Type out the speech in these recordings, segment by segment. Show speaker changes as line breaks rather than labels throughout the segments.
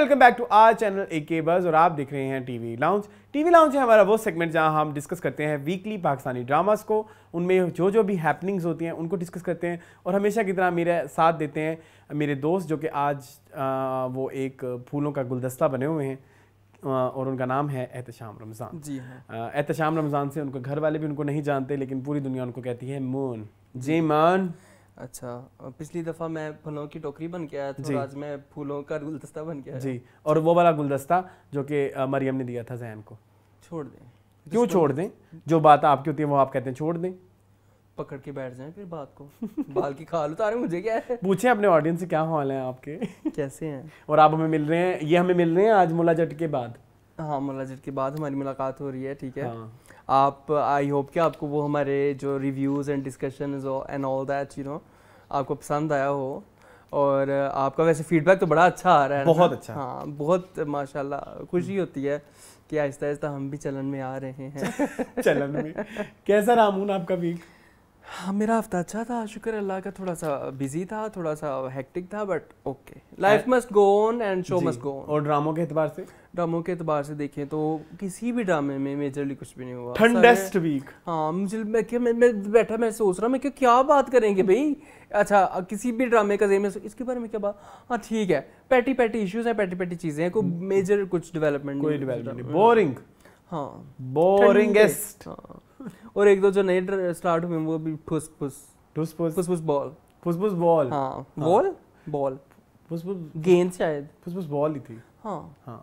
Welcome back to our channel A K buzz और आप देख रहे हैं टीवी लाउंज टीवी लाउंज है हमारा वो सेगमेंट जहां हम डिस्कस करते हैं वीकली पाकिस्तानी ड्रामास को उनमें जो जो भी हैपनिंग्स होती हैं उनको डिस्कस करते हैं और हमेशा की तरह मेरे साथ देते हैं मेरे दोस्त जो कि आज आ, वो एक फूलों का गुलदस्ता बने हुए हैं और उनका नाम है एहतशाम रमज़ान जी हाँ। एहतशाम रमज़ान से उनके घर वाले भी उनको नहीं जानते लेकिन पूरी दुनिया उनको कहती है मोन जी मान अच्छा पिछली
दफ़ा मैं फलों की टोकरी बन के आया था आज मैं फूलों का गुलदस्ता बन गया जी और वो
वाला गुलदस्ता जो कि मरियम ने दिया था जहन को छोड़ दें क्यों छोड़ दें जो बात आपकी होती है वो आप कहते हैं छोड़ दें
पकड़ के बैठ जाएं फिर बात को बाल की खाल उतारे मुझे क्या
है पूछे अपने ऑडियंस से क्या हाल है आपके कैसे हैं और आप हमें मिल रहे हैं ये हमें मिल रहे हैं आज मुलाजट के बाद हाँ मुलाजट के बाद हमारी मुलाकात हो रही है ठीक है हाँ। आप आई
होप कि आपको वो हमारे जो reviews and discussion and all that you know आपको पसंद आया हो और आपका वैसे फीडबैक तो बड़ा अच्छा आ रहा है बहुत अच्छा हाँ बहुत माशाल्लाह खुशी होती है कि आहिस्ता आहिस्ता हम भी चलन में आ रहे हैं चलन में कैसा रामून आपका वीक हाँ मेरा हफ्ता अच्छा था शुक्र अल्लाह का थोड़ा सा बिजी था थोड़ा सा हेक्टिक था but okay life must go on and show must go on और ड्रामों के अतबार से ड्रामों के अतबार से देखें तो किसी भी ड्रामे में मेजरली कुछ भी नहीं हुआ ठंडेस्ट वीक हाँ मुझे मैं क्या मैं, मैं बैठा मैं सोच रहा मैं क्या क्या बात करेंगे भाई अच्छा किसी भी ड्रामे का जेम इसके बारे में क्या बात हाँ ठीक है पैटी पैटी इश्यूज है पैटी पैटी चीज़ें हैं कोई मेजर hmm. कुछ डेवलपमेंट कोई डेवलपमेंट बोरिंग बोरिंगेस्ट हाँ। हाँ। और एक दो जो नए स्टार्ट हुए वो भी फुस फुस फुस फुस फुस फुस बॉल फुस फुस बॉल हाँ बॉल हाँ। बॉल फुस फुस गेंद शायद फुस फुस बॉल ही थी हाँ हाँ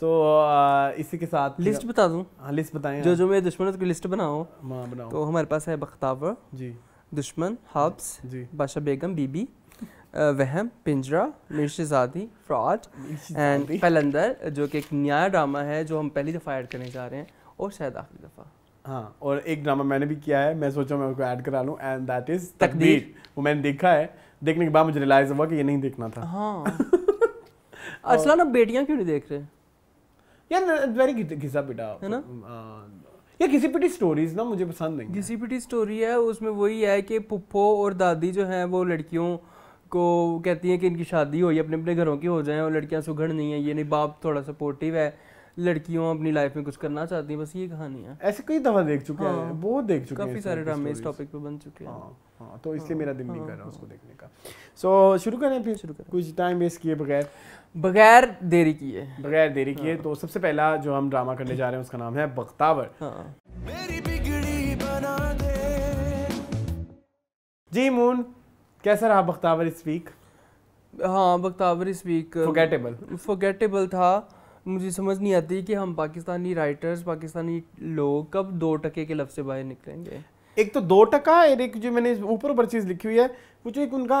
सो so, uh, इसी के साथ लिस्ट बता दूं हाँ लिस्ट बताएं जो जो
मेरे दुश्मनों की लिस्ट बनाओ हाँ बनाओ तो हमारे पास है बख्तावर जी दुश्मन हब्स जी बादशाह बेगम बीबी वहम पिंजरा मिर्शादी फ्रॉड एंड कलंदर जो कि एक नया ड्रामा है जो हम पहली दफ़ा ऐड करने जा रहे हैं
और शायद आखिरी दफ़ा हाँ और एक ड्रामा मैंने भी किया है मैं सोचा मैं उसको ऐड करा लूँ एंड दैट इज़ तकदीर वो मैंने देखा है देखने के बाद मुझे रियलाइज हुआ कि ये नहीं देखना था हाँ असलान ना बेटियाँ क्यों नहीं देख रहे यार घिसा बेटा है ना या किसी पिटी स्टोरीज ना मुझे
पसंद नहीं किसी पिटी स्टोरी है उसमें वही है कि पुप्पो और दादी जो है वो लड़कियों को कहती हैं कि इनकी शादी हो अपने अपने घरों की हो जाए और लड़कियाँ सुघड़ नहीं है ये नहीं बाप थोड़ा सपोर्टिव है लड़कियों अपनी लाइफ में कुछ करना चाहती हैं बस ये कहानी है ऐसे कई दफा देख चुके हैं हाँ, बहुत देख चुके काफी सारे ड्रामे इस टॉपिक
पे बन चुके हैं हाँ, हाँ तो इसलिए हाँ, मेरा दिन हाँ, नहीं कर रहा हाँ, उसको देखने का सो so, शुरू करें फिर शुरू करें कुछ टाइम वेस्ट किए बगैर बगैर देरी किए बगैर देरी किए हाँ। तो सबसे पहला जो हम ड्रामा करने जा रहे हैं उसका नाम है बख्तावर मेरी
बिगड़ी बना दे
जी मून कैसा रहा बख्तावर
इस वीक हाँ बख्तावर इस वीक फोगेटेबल था मुझे समझ नहीं आती कि हम पाकिस्तानी राइटर्स पाकिस्तानी लोग कब दो टके के लफ्ज़ से बाहर
निकलेंगे एक तो दो टका और एक जो मैंने ऊपर ऊपर चीज लिखी हुई है वो जो एक उनका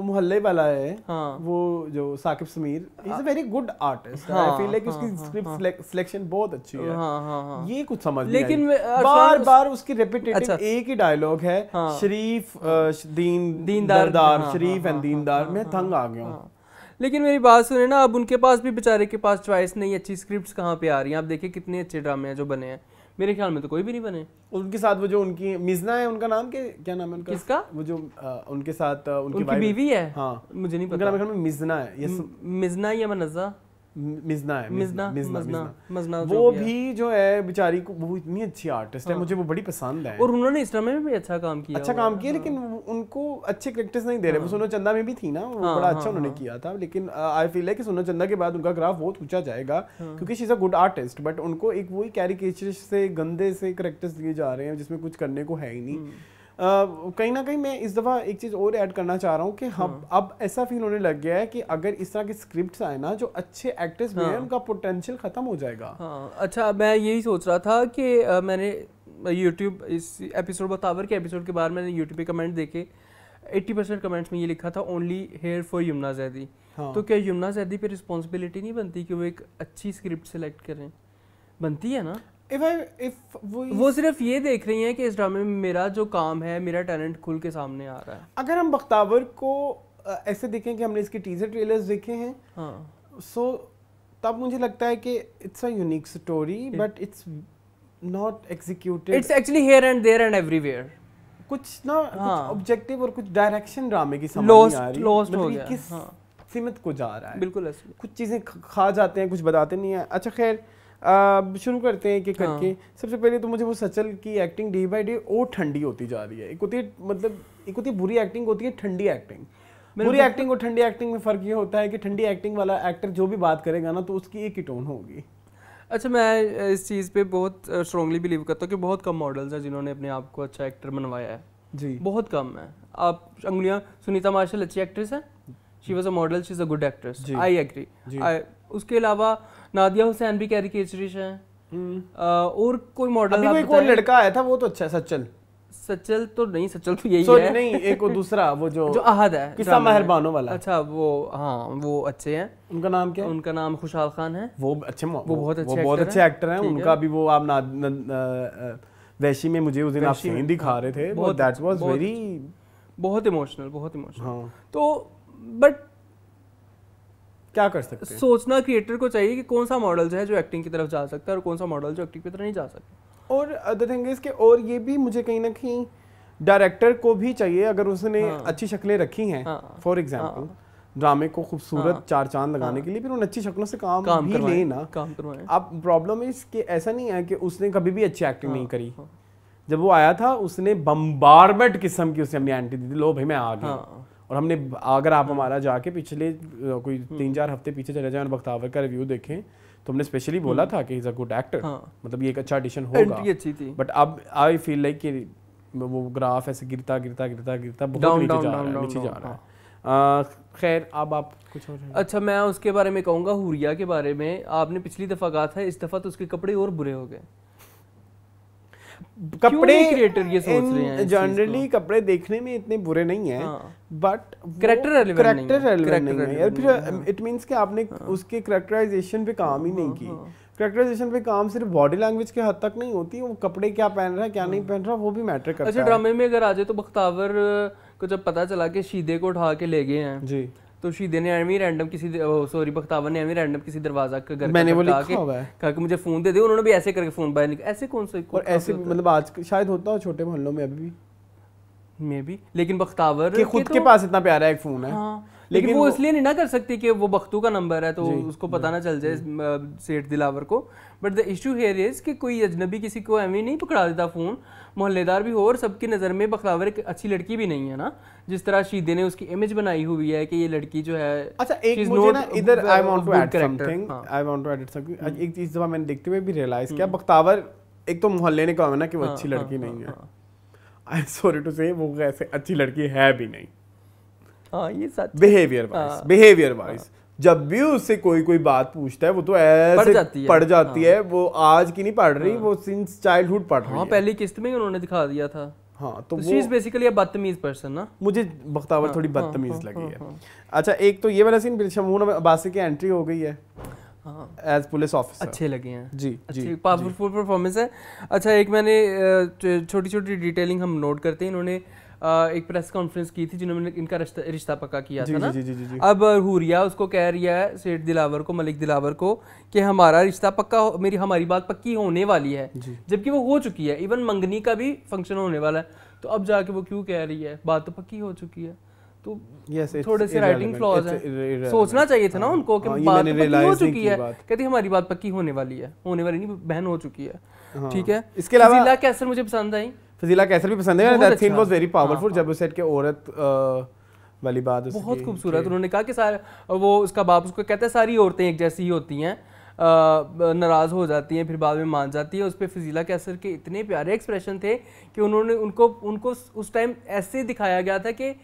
मोहल्ले वाला है हाँ. वो जो Saqib Sameer is a very good artist I feel like उसकी स्क्रिप्ट हाँ, सिलेक्शन हाँ, हाँ। बहुत अच्छी है हाँ, हाँ, हाँ. ये कुछ समझ नहीं लेकिन बार बार उसकी रिपीटेटिव अच्छा. एक ही डायलॉग है हाँ. शरीफ दीन दीनदार शरीफ एंड
दीनदार मैं तंग आ गया हूँ लेकिन मेरी बात सुने ना अब उनके पास भी बेचारे के पास चॉइस नहीं अच्छी स्क्रिप्ट्स कहाँ पे आ रही हैं आप देखिए कितने अच्छे ड्रामे हैं जो बने हैं मेरे ख्याल में तो कोई भी नहीं बने उनके साथ
वो जो उनकी मिजना है उनका नाम के क्या नाम है उनका किसका वो जो आ, उनके साथ उनकी, उनकी बीवी है हाँ मुझे नहीं पता उनका नाम मिजना है मिजना या मनजा मिजना है मिजना मिजना मिजना मिजना, वो भी जो है बेचारी को वो इतनी अच्छी आर्टिस्ट हाँ। है मुझे वो बड़ी पसंद है और उन्होंने इस ड्रामे में भी अच्छा काम किया अच्छा काम किया हाँ। लेकिन उनको अच्छे करेक्टर्स नहीं दे रहे वो हाँ। सोनो चंदा में भी थी ना वो हाँ, बड़ा अच्छा उन्होंने किया था लेकिन आई फील है कि सोनो चंदा के बाद उनका ग्राफ बहुत ऊंचा जाएगा क्योंकि she is a good artist but उनको एक वही कैरिकेचर से गंदे से करेक्टर्स दिए जा रहे हैं जिसमें कुछ करने को है ही नहीं हम्म। कहीं ना कहीं मैं इस दफ़ा एक चीज़ और ऐड करना चाह रहा हूँ कि हम हाँ। अब ऐसा फील होने लग गया है कि अगर इस तरह के स्क्रिप्ट आए ना जो अच्छे एक्टर्स हाँ। हैं उनका पोटेंशियल ख़त्म हो जाएगा
हाँ अच्छा मैं यही सोच रहा था कि आ, मैंने यूट्यूब इस एपिसोड बतावर के एपिसोड के बाद मैंने यूट्यूब पे कमेंट देखे 80 परसेंट कमेंट्स में ये लिखा था only here for Yamuna Zaidi हाँ। तो क्या यमुना जैदी पे रिस्पॉन्सिबिलिटी नहीं बनती कि वो एक अच्छी स्क्रिप्ट सेलेक्ट करें बनती है ना
if I, if we वो सिर्फ
ये देख रही हैं कि इस ड्रामे में मेरा जो काम है मेरा टैलेंट खुल के सामने आ रहा है
अगर हम बख्तावर को ऐसे देखें कि हमने इसके टीजर ट्रेलर्स देखे हैं हाँ सो so, तब मुझे लगता है कि it's a unique story but it's not executed it's actually here and there and everywhere कुछ ना हाँ. कुछ ऑब्जेक्टिव और कुछ डायरेक्शन ड्रामे की समझ नहीं आ रही लॉस्ट हो मतलब गया किस हाँ. सीमित को जा रहा है बिल्कुल ऐसे कुछ चीज़ें खा जाते हैं कुछ बताते नहीं है अच्छा खैर शुरू करते हैं कि करके हाँ। सबसे पहले तो मुझे वो सचल की एक्टिंग डे बाई डे और ठंडी होती जा रही है एक होती मतलब एक होती बुरी एक्टिंग होती है ठंडी एक्टिंग बुरी एक्टिंग और ठंडी एक्टिंग में फ़र्क ये होता है कि ठंडी एक्टिंग वाला एक्टर जो भी बात करेगा ना तो उसकी एक ही टोन होगी
अच्छा मैं इस चीज़ पे बहुत स्ट्रॉन्गली बिलीव करता हूँ कि बहुत कम मॉडल्स हैं जिन्होंने अपने आप को अच्छा एक्टर बनवाया है जी बहुत कम है आप अंगुलियाँ सुनीता मार्शल अच्छी एक्ट्रेस है she was a model she is a good actress I agree उसके अलावा नादिया हुसैन भी कैरी कैरिकेचरिश है हम्म। और कोई मॉडल अभी कोई लड़का
आया था वो तो अच्छा है
सचल सचल तो नहीं सचल तो यही है नहीं एक और दूसरा वो जो जो अहद है किसा मेहरबानों वाला अच्छा वो हाँ वो अच्छे हैं उनका नाम क्या उनका नाम खुशहाल खान है वो अच्छे वो, बहुत अच्छे वो बहुत अच्छे एक्टर हैं उनका भी
वो आप ना, वैशी में मुझे उस दिन आप हिंदी खा हाँ। रहे थे दैट वाज वेरी
बहुत इमोशनल बहुत इमोशनल हाँ। तो बट क्या कर सकते हैं सोचना क्रिएटर को चाहिए कि कौन सा मॉडल जो है जो एक्टिंग की तरफ जा सकता है और कौन सा मॉडल जो एक्टिंग की तरफ नहीं जा सकता
और अदर थिंग इज के और ये भी मुझे कहीं ना कहीं डायरेक्टर को भी चाहिए अगर उसने हाँ। अच्छी शक्लें रखी हैं फॉर एग्जाम्पल ड्रामे को खूबसूरत हाँ, चार चांद लगाने हाँ, के लिए फिर उन अच्छी शक्लों से काम, काम भी ले ना काम अब प्रॉब्लम इसके ऐसा नहीं है कि उसने कभी भी अच्छी एक्टिंग हाँ, नहीं करी हाँ, जब वो आया था उसने बम्बारमेंट किस्म की उसने अपनी एंटी दी थी लो भाई मैं आ गया हाँ, और हमने अगर आप हमारा जाके पिछले कोई हम्म। तीन चार हफ्ते पीछे चले जाए बख्तावर का रिव्यू देखें तो हमने स्पेशली बोला हम्म। था कि इज़ अ गुड एक्टर मतलब ये एक अच्छा एडिशन होगा अच्छी थी बट अब आई फील लाइक कि वो ग्राफ ऐसे गिरता गिरता गिरता गिरता बहुत नीचे जा रहा है हाँ। खैर अब आप कुछ हो
अच्छा मैं उसके बारे में कहूँगा हुरिया के बारे में आपने पिछली दफ़ा कहा था इस दफ़ा तो उसके कपड़े और बुरे हो गए
कपड़े क्रिएटर ये सोच रहे हैं जनरली कपड़े देखने में इतने बुरे नहीं हाँ। है बट करेक्टर करेक्टर यार फिर इट मींस कि आपने हाँ। उसके करेक्टराइजेशन पे काम ही नहीं की हाँ। करेक्टराइजेशन पे काम सिर्फ बॉडी लैंग्वेज के हद तक नहीं होती वो कपड़े क्या पहन रहा है क्या नहीं पहन रहा वो भी मैटर करता अच्छा, है अच्छा ड्रामे
में अगर आ जाए तो बख्तावर को जब पता चला कि शीदे को उठा के ले गए हैं जी तो शीदे ने एमी रैंडम किसी सॉरी बख्तावर ने एमी रैंडम किसी दरवाजा का घर मैंने वो लिखा हुआ है कहा कि मुझे फोन दे दे उन्होंने भी ऐसे करके फोन बाहर ऐसे कौन से और ऐसे मतलब
आज शायद होता हो छोटे मोहल्लों में अभी भी
मे भी लेकिन बख्तावर के खुद के, के तो- पास इतना प्यारा एक फोन है हाँ, लेकिन वो, इसलिए नहीं ना कर सकती कि वो बख्तू का नंबर है तो उसको पता ना चल जाए सेठ दिलावर को but the issue here is कि कोई अजनबी किसी को एम नहीं पकड़ा देता फ़ोन मोहल्लेदार भी हो और सबकी नज़र में बखलावर एक अच्छी लड़की भी नहीं है ना जिस तरह शीदे ने उसकी इमेज बनाई हुई है कि ये लड़की जो है अच्छा एक मुझे ना इधर I want to add something
I want to add something एक चीज़ जब मैंने देखते हुए भी रियलाइज़ किया हम्म। बख्तावर एक तो मोहल्ले ने कहा ना कि वो हाँ, अच्छी हाँ, लड़की हाँ, नहीं है आई सॉरी टू से वो ऐसे अच्छी लड़की है भी नहीं बिहेवियर वाइज बिहेवियर वाइज जब भी उससे कोई कोई बात पूछता है वो तो ऐसे पढ़ जाती है, पढ़ जाती हाँ। है वो आज की नहीं पढ़ रही हाँ। वो सिंस चाइल्डहुड पढ़ रही हाँ, है
पहली किस्त में उन्होंने दिखा दिया था हाँ तो तो वो बेसिकली अ बदतमीज पर्सन ना मुझे बख्तावर हाँ, थोड़ी हाँ, बदतमीज हाँ, लगी हाँ, है हाँ,
अच्छा एक तो ये वाला सीन बिलशमून अब्बासी की एंट्री हो गई है एज पुलिस ऑफिसर अच्छे लगे हैं जी जी पावरफुल परफॉर्मेंस है अच्छा एक मैंने छोटी
छोटी डिटेलिंग हम नोट करते हैं इन्होंने एक प्रेस कॉन्फ्रेंस की थी जिन्होंने इनका रिश्ता पक्का किया जी, था ना जी, जी, जी, जी. अब हुरिया उसको कह रही है सेठ दिलावर को मलिक दिलावर को कि हमारा रिश्ता पक्का मेरी हमारी बात पक्की होने वाली है जबकि वो हो चुकी है इवन मंगनी का भी फंक्शन होने वाला है तो अब जाके वो क्यों कह रही है बात तो पक्की हो चुकी है तो yes, थोड़े से राइटिंग फ्लॉज है सोचना चाहिए था ना हाँ, उनको कि हाँ, बात तो पक्की हो चुकी है कहती हमारी बात पक्की होने वाली है होने वाली नहीं बहन हो चुकी है हाँ। ठीक है इसके अलावा कैसर मुझे पसंद आई फजीला कैसर
भी पसंद है that scene was very powerful जब उसे के औरत वाली बात बहुत खूबसूरत उन्होंने
कहा कि सारे वो उसका बाप उसको कहता है सारी औरतें एक जैसी ही होती हैं नाराज़ हो जाती हैं फिर बाद में मान जाती हैं उस पर फजीला कैसर के इतने प्यारे एक्सप्रेशन थे कि उन्होंने उनको उनको उस टाइम ऐसे दिखाया गया था कि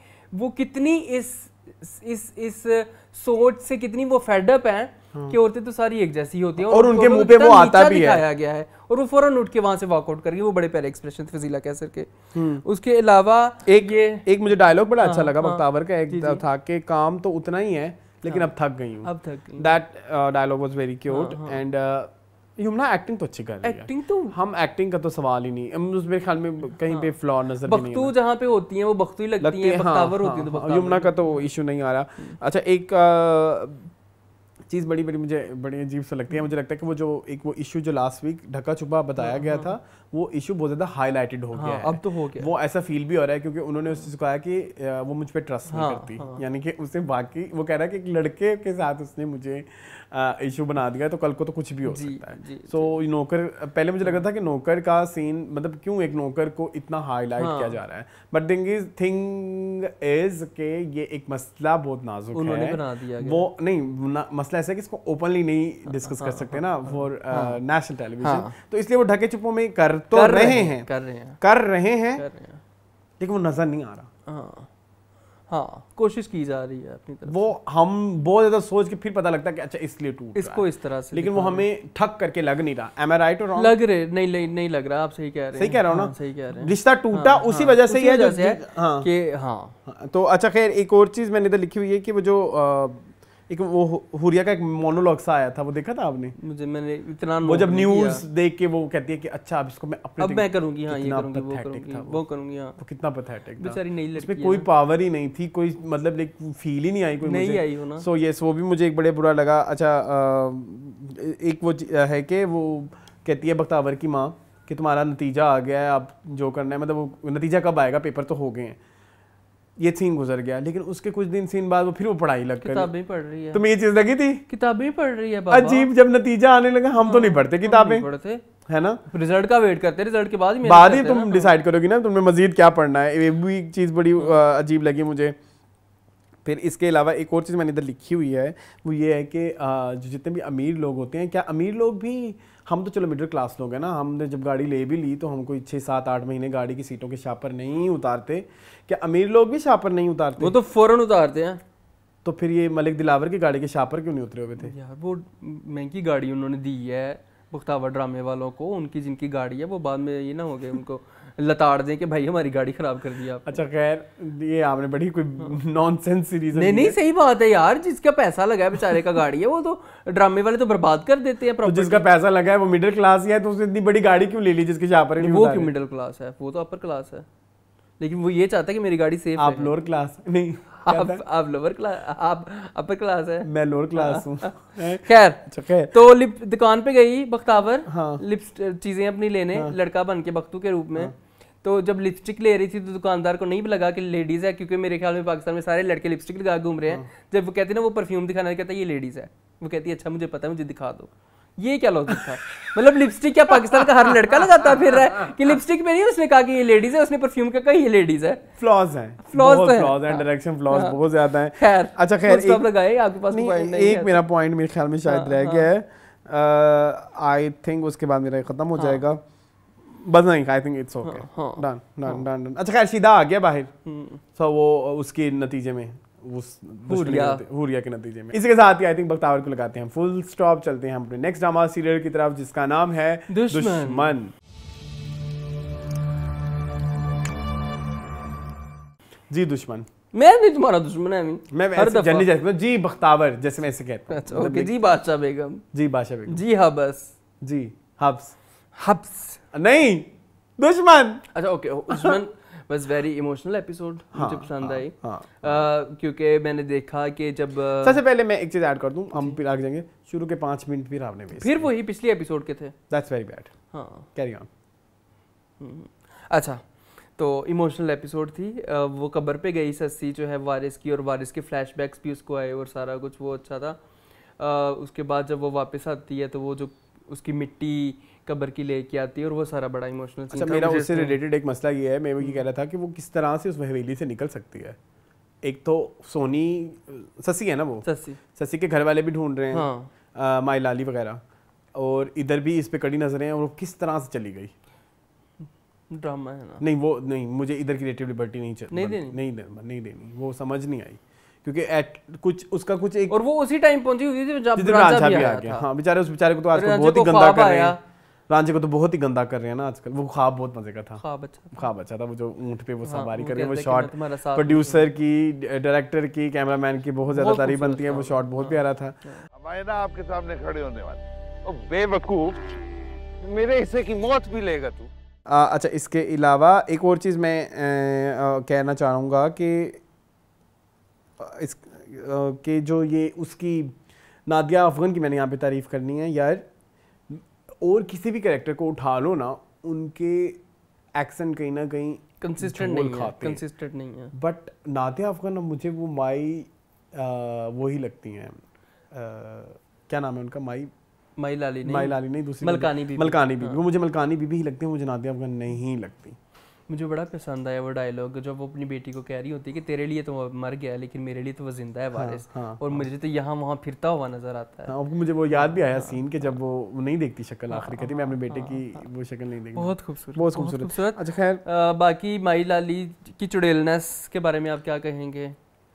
वो कितनी इस इस इस सोच से कितनी वो फेडअप हैं हाँ। कि औरतें तो सारी एक जैसी होती है और, और उनके मुंह पे वो आता भी है गया है और वो फौरन उठ के वहां से वॉकआउट कर गई वो बड़े प्यारे एक्सप्रेशन फजीला कैसर
के हम्म। उसके अलावा एक ये एक मुझे डायलॉग बड़ा अच्छा हाँ, लगा बख्तावर हाँ। का एक था कि काम तो उतना ही है लेकिन अब थक गई हूँ अब थक गई that dialogue was very cute and Yamuna acting तो अच्छी कर रही है एक्टिंग तो हम एक्टिंग का तो सवाल ही नहीं उस मेरे ख्याल में कहीं हाँ। पे फ्लॉ नजर बख्तू नहीं बख्तू
जहाँ पे होती है वो बख्तू ही लगती, लगती है हाँ, हाँ, होती है तो यमुना
का तो इशू नहीं आ रहा हम्म। अच्छा एक uh, चीज़ बड़ी बड़ी मुझे बड़ी अजीब सा लगती है मुझे लगता है कि वो जो एक वो इशू जो लास्ट वीक ढका छुपा बताया हाँ, गया हाँ। था वो इशू बहुत ज़्यादा हाईलाइटेड हो गया हाँ, अब तो हो गया वो ऐसा फील भी हो रहा है क्योंकि उन्होंने उस चीज को कहा कि वो मुझ पर ट्रस्ट नहीं करती यानी कि उसने बाकी वो कह रहा है कि एक लड़के के साथ उसने मुझे इशू uh, बना दिया तो कल को तो कुछ भी हो सकता है सो so, नौकर पहले मुझे लगा था कि नौकर का सीन मतलब क्यों एक नौकर को इतना हाईलाइट हाँ। किया जा रहा है but thing is thing is के ये एक मसला बहुत नाजुक उन्होंने है बना दिया वो नहीं मसला ऐसा है कि इसको ओपनली नहीं डिस्कस हाँ, कर सकते हाँ, ना फॉर नेशनल टेलीविजन तो इसलिए वो ढके चुपों में कर तो रहे हैं कर रहे हैं कर रहे हैं लेकिन वो नजर नहीं आ रहा हाँ। हाँ कोशिश की जा रही है अपनी तरफ वो हम बहुत ज़्यादा सोच के फिर पता लगता है कि अच्छा इसलिए टूट इसको इस तरह से लेकिन वो हमें ठक करके लग नहीं रहा एम आई राइट और
लग रहे नहीं नहीं नहीं लग रहा आप सही कह रहे हैं सही कह रहा हूँ हाँ, ना सही कह रहे हैं रिश्ता हाँ, टूटा हाँ, उसी वजह से ही है जो हाँ।
कि हाँ तो अच्छा खैर एक और चीज़ मैंने इधर लिखी हुई है कि वो जो एक वो हुरिया का एक मोनोलॉग सा आया था वो देखा था आपने मुझे मैंने इतना वो जब न्यूज देख के वो कहती है कि अच्छा अब इसको मैं अपने अब मैं करूंगी हाँ ये करूंगी वो करूंगी था वो, वो करूंगी हाँ वो कितना पैथेटिक बेचारी नहीं लड़की इसमें कोई पावर ही नहीं थी कोई मतलब एक फील ही नहीं आई कोई नहीं आई हो ना सो यस वो भी मुझे एक बड़े बुरा लगा अच्छा एक वो है कि वो कहती है बख्तावर की माँ कि तुम्हारा नतीजा आ गया है आप जो करना है मतलब वो नतीजा कब आएगा पेपर तो हो गए हैं ये सीन गुजर गया लेकिन उसके कुछ दिन सीन बाद वो फिर वो पढ़ाई लग गई किताबें
पढ़ रही है तो तुम्हें ये चीज लगी थी किताबें पढ़ रही है बाबा अजीब
जब नतीजा आने लगा हम तो नहीं हाँ, पढ़ते किताबें पढ़ते है ना रिजल्ट का वेट करते रिजल्ट के बाद ही बाद ही तुम डिसाइड करोगी ना तुम्हें मजीद क्या पढ़ना है ये भी एक चीज़ बड़ी हाँ। अजीब लगी मुझे फिर इसके अलावा एक और चीज़ मैंने इधर लिखी हुई है वो ये है कि जो जितने भी अमीर लोग होते हैं क्या अमीर लोग भी हम तो चलो मिडिल क्लास लोग हैं ना हमने जब गाड़ी ले भी ली तो हमको छः सात आठ महीने गाड़ी की सीटों के छापर नहीं उतारते क्या अमीर लोग भी छापर नहीं उतारते वो तो फ़ौरन उतारते हैं तो फिर ये मलिक दिलावर की गाड़ी के छापर क्यों नहीं उतरे हुए थे यार वो महंगी गाड़ी उन्होंने दी
है पुख्तावा ड्रामे वालों को उनकी जिनकी गाड़ी है वो बाद में ये ना हो गए उनको लताड़ दें कि भाई हमारी गाड़ी खराब कर दी आप अच्छा खैर
ये आपने बड़ी कोई नॉन सीरीज नहीं नहीं
सही बात है यार जिसका पैसा लगा है बेचारे का गाड़ी है वो तो ड्रामे वाले तो बर्बाद कर देते हैं तो
जिसका पैसा लगा है वो मिडिल क्लास ही है तो उसने इतनी बड़ी गाड़ी क्यों ले ली जिसके जहाँ पर वो क्यों
मिडिल क्लास है वो तो अपर क्लास है लेकिन वो ये चाहता है कि मेरी गाड़ी
सेफ आप लोअर क्लास नहीं आप
आप लोअर क्लास आप अपर क्लास है मैं लोअर क्लास हूँ हाँ। अच्छा, खैर तो लिप दुकान पे गई बख्तावर हाँ। लिप चीजें अपनी लेने हाँ। लड़का बन के बख्तू के रूप में हाँ। तो जब लिपस्टिक ले रही थी तो दुकानदार को नहीं भी लगा कि लेडीज़ है क्योंकि मेरे ख्याल में पाकिस्तान में सारे लड़के लिपस्टिक लगा घूम रहे हैं हाँ। जब वो कहते ना वो परफ्यूम दिखाना कहता है ये लेडीज़ है वो कहती है अच्छा मुझे पता है मुझे दिखा दो ये क्या लॉजिक था मतलब लिपस्टिक क्या पाकिस्तान का हर लड़का लगाता फिर रहा है कि लिपस्टिक में नहीं उसने कहा कि ये लेडीज है उसने परफ्यूम का कहा ये लेडीज है फ्लॉज है फ्लॉज है फ्लॉज हैं डायरेक्शन तो हाँ। फ्लॉज बहुत ज्यादा
है खैर अच्छा खैर एक लगाए आपके पास पॉइंट नहीं एक मेरा पॉइंट मेरे ख्याल में शायद हाँ, रह गया है आई थिंक उसके बाद मेरा खत्म हो जाएगा बस नहीं I think it's okay done done done done अच्छा खैर सीधा आ गया बाहर सो हम्म। वो उसके नतीजे में उस हुरिया के नतीजे में इसके साथ ही आई थिंक बख्तावर को लगाते हैं फुल स्टॉप चलते हैं अपने नेक्स्ट ड्रामा सीरियल की तरफ जिसका नाम है दुश्मन जी दुश्मन मैं नहीं तुम्हारा दुश्मन है मैं मैं हर दफा जन्नी जैसे जी बख्तावर जैसे मैं ऐसे कहता हूं अच्छा ओके मतलब जी बादशाह बेगम जी बादशाह बेगम जी हाँ बस जी हब्स हब्स नहीं दुश्मन अच्छा ओके
दुश्मन बस वेरी इमोशनल एपिसोड मुझे हाँ, पसंद हाँ, आई हाँ। क्योंकि मैंने देखा कि जब सबसे
पहले मैं एक चीज़ ऐड कर दूं हम फिर आगे जाएंगे शुरू के पाँच मिनट भी रावने आपने फिर
वही पिछले एपिसोड के थे
दैट्स वेरी बैड हाँ कैरी ऑन हम्म, हम्म। अच्छा
तो इमोशनल एपिसोड थी वो कब्र पे गई सस्सी जो है वारिस की और वारिस के फ्लैशबैक्स भी उसको आए और सारा कुछ वो अच्छा था उसके बाद जब वो वापस आती है तो वो जो उसकी मिट्टी कब्र की लेके आती है और वो सारा बड़ा इमोशनल सीन अच्छा मेरा उससे रिलेटेड
एक मसला ये है मैं भी कह रहा था कि वो किस तरह से उस हवेली से निकल सकती है एक तो सोनी ससी है ना वो ससी ससी के घर वाले भी ढूंढ रहे हैं हाँ। माई लाली वगैरह और इधर भी इस पे कड़ी नजरें हैं और वो किस तरह से चली गई
ड्रामा है ना नहीं
वो नहीं मुझे इधर की रेटिव लिबर्टी नहीं चल नहीं देनी नहीं देनी नहीं देनी वो समझ नहीं आई क्योंकि एट कुछ उसका कुछ एक और वो उसी टाइम पहुंची हुई थी जब राजा भी आ गया हां बेचारे उस बेचारे को तो आजकल बहुत ही गंदा कर रहे हैं रांझे को तो बहुत ही गंदा कर रहे हैं ना आजकल वो ख्वाब बहुत मजे का था ख्वाब अच्छा ख्वाब अच्छा था वो जो ऊँट पे वो हाँ, सवारी कर रहे हैं वो शॉट प्रोड्यूसर की डायरेक्टर की कैमरामैन की बहुत ज्यादा तारीफ बनती है वो शॉट बहुत हाँ। प्यारा था
हमारे ना आपके सामने खड़े होने वाले
बेवकूफ मेरे हिस्से की मौत भी लेगा तू अच्छा इसके अलावा एक और चीज़ मैं कहना चाहूँगा कि इस के जो ये उसकी नादिया अफगन की मैंने यहाँ पे तारीफ़ करनी है यार और किसी भी कैरेक्टर को उठा लो ना उनके एक्सेंट कहीं ना कहीं कंसिस्टेंट नहीं है कंसिस्टेंट नहीं है बट नादिया अफगान मुझे वो माई वो ही लगती हैं क्या नाम है उनका माई माई लाली नहीं माई लाली नहीं दूसरी मलकानी भी मलकानी भी हाँ। वो मुझे मलकानी बीबी ही लगती है मुझे नादिया अफगान नहीं लगती
मुझे बड़ा पसंद आया वो डायलॉग जब वो अपनी बेटी को कह रही होती है कि तेरे लिए तो मर गया लेकिन मेरे लिए तो वो जिंदा है हाँ, वारिस हाँ, हाँ, और हाँ, मुझे तो यहाँ वहाँ फिरता हुआ नजर
आता है हाँ, मुझे वो याद भी आया सीन हाँ। के जब वो नहीं देखती शक्ल हाँ, आखिरी कहती मैं अपने बेटे की वो शक्ल नहीं देखी बहुत खूबसूरत बहुत खूबसूरत
अच्छा खैर बाकी माई लाली की चुड़ेलनेस के बारे में आप क्या कहेंगे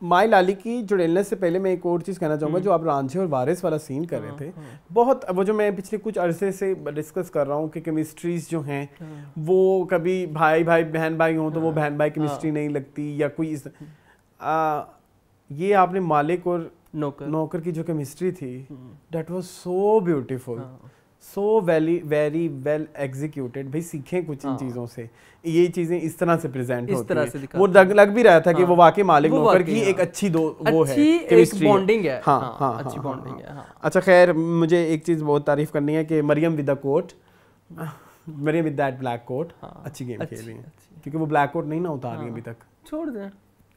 माई लाली की जुड़ेलने से पहले मैं एक और चीज़ कहना चाहूँगा हम्म। जो आप रांझे और वारिस वाला सीन कर रहे हाँ, थे हाँ। बहुत वो जो मैं पिछले कुछ अरसे से डिस्कस कर रहा हूँ कि केमिस्ट्रीज जो हैं हाँ। वो कभी भाई भाई बहन भाई हों तो वो बहन भाई केमिस्ट्री नहीं लगती या कोई इस हम्म। ये आपने मालिक और नौकर नौकर की जो केमिस्ट्री थी that was so beautiful so well very well executed भाई सीखें कुछ इन हाँ। चीज़ों से ये चीज़ें इस तरह से प्रेजेंट इस तरह से वो लग, लग भी रहा था कि वो हाँ। वाकई मालिक नौकर की हाँ। एक अच्छी दो वो है बॉन्डिंग है हाँ हाँ अच्छी बॉन्डिंग है अच्छा खैर मुझे एक चीज़ बहुत तारीफ करनी है कि Maryam with the coat Maryam with that black coat अच्छी गेम खेल रही है क्योंकि वो ब्लैक कोट नहीं ना उतार रही अभी तक
छोड़ दें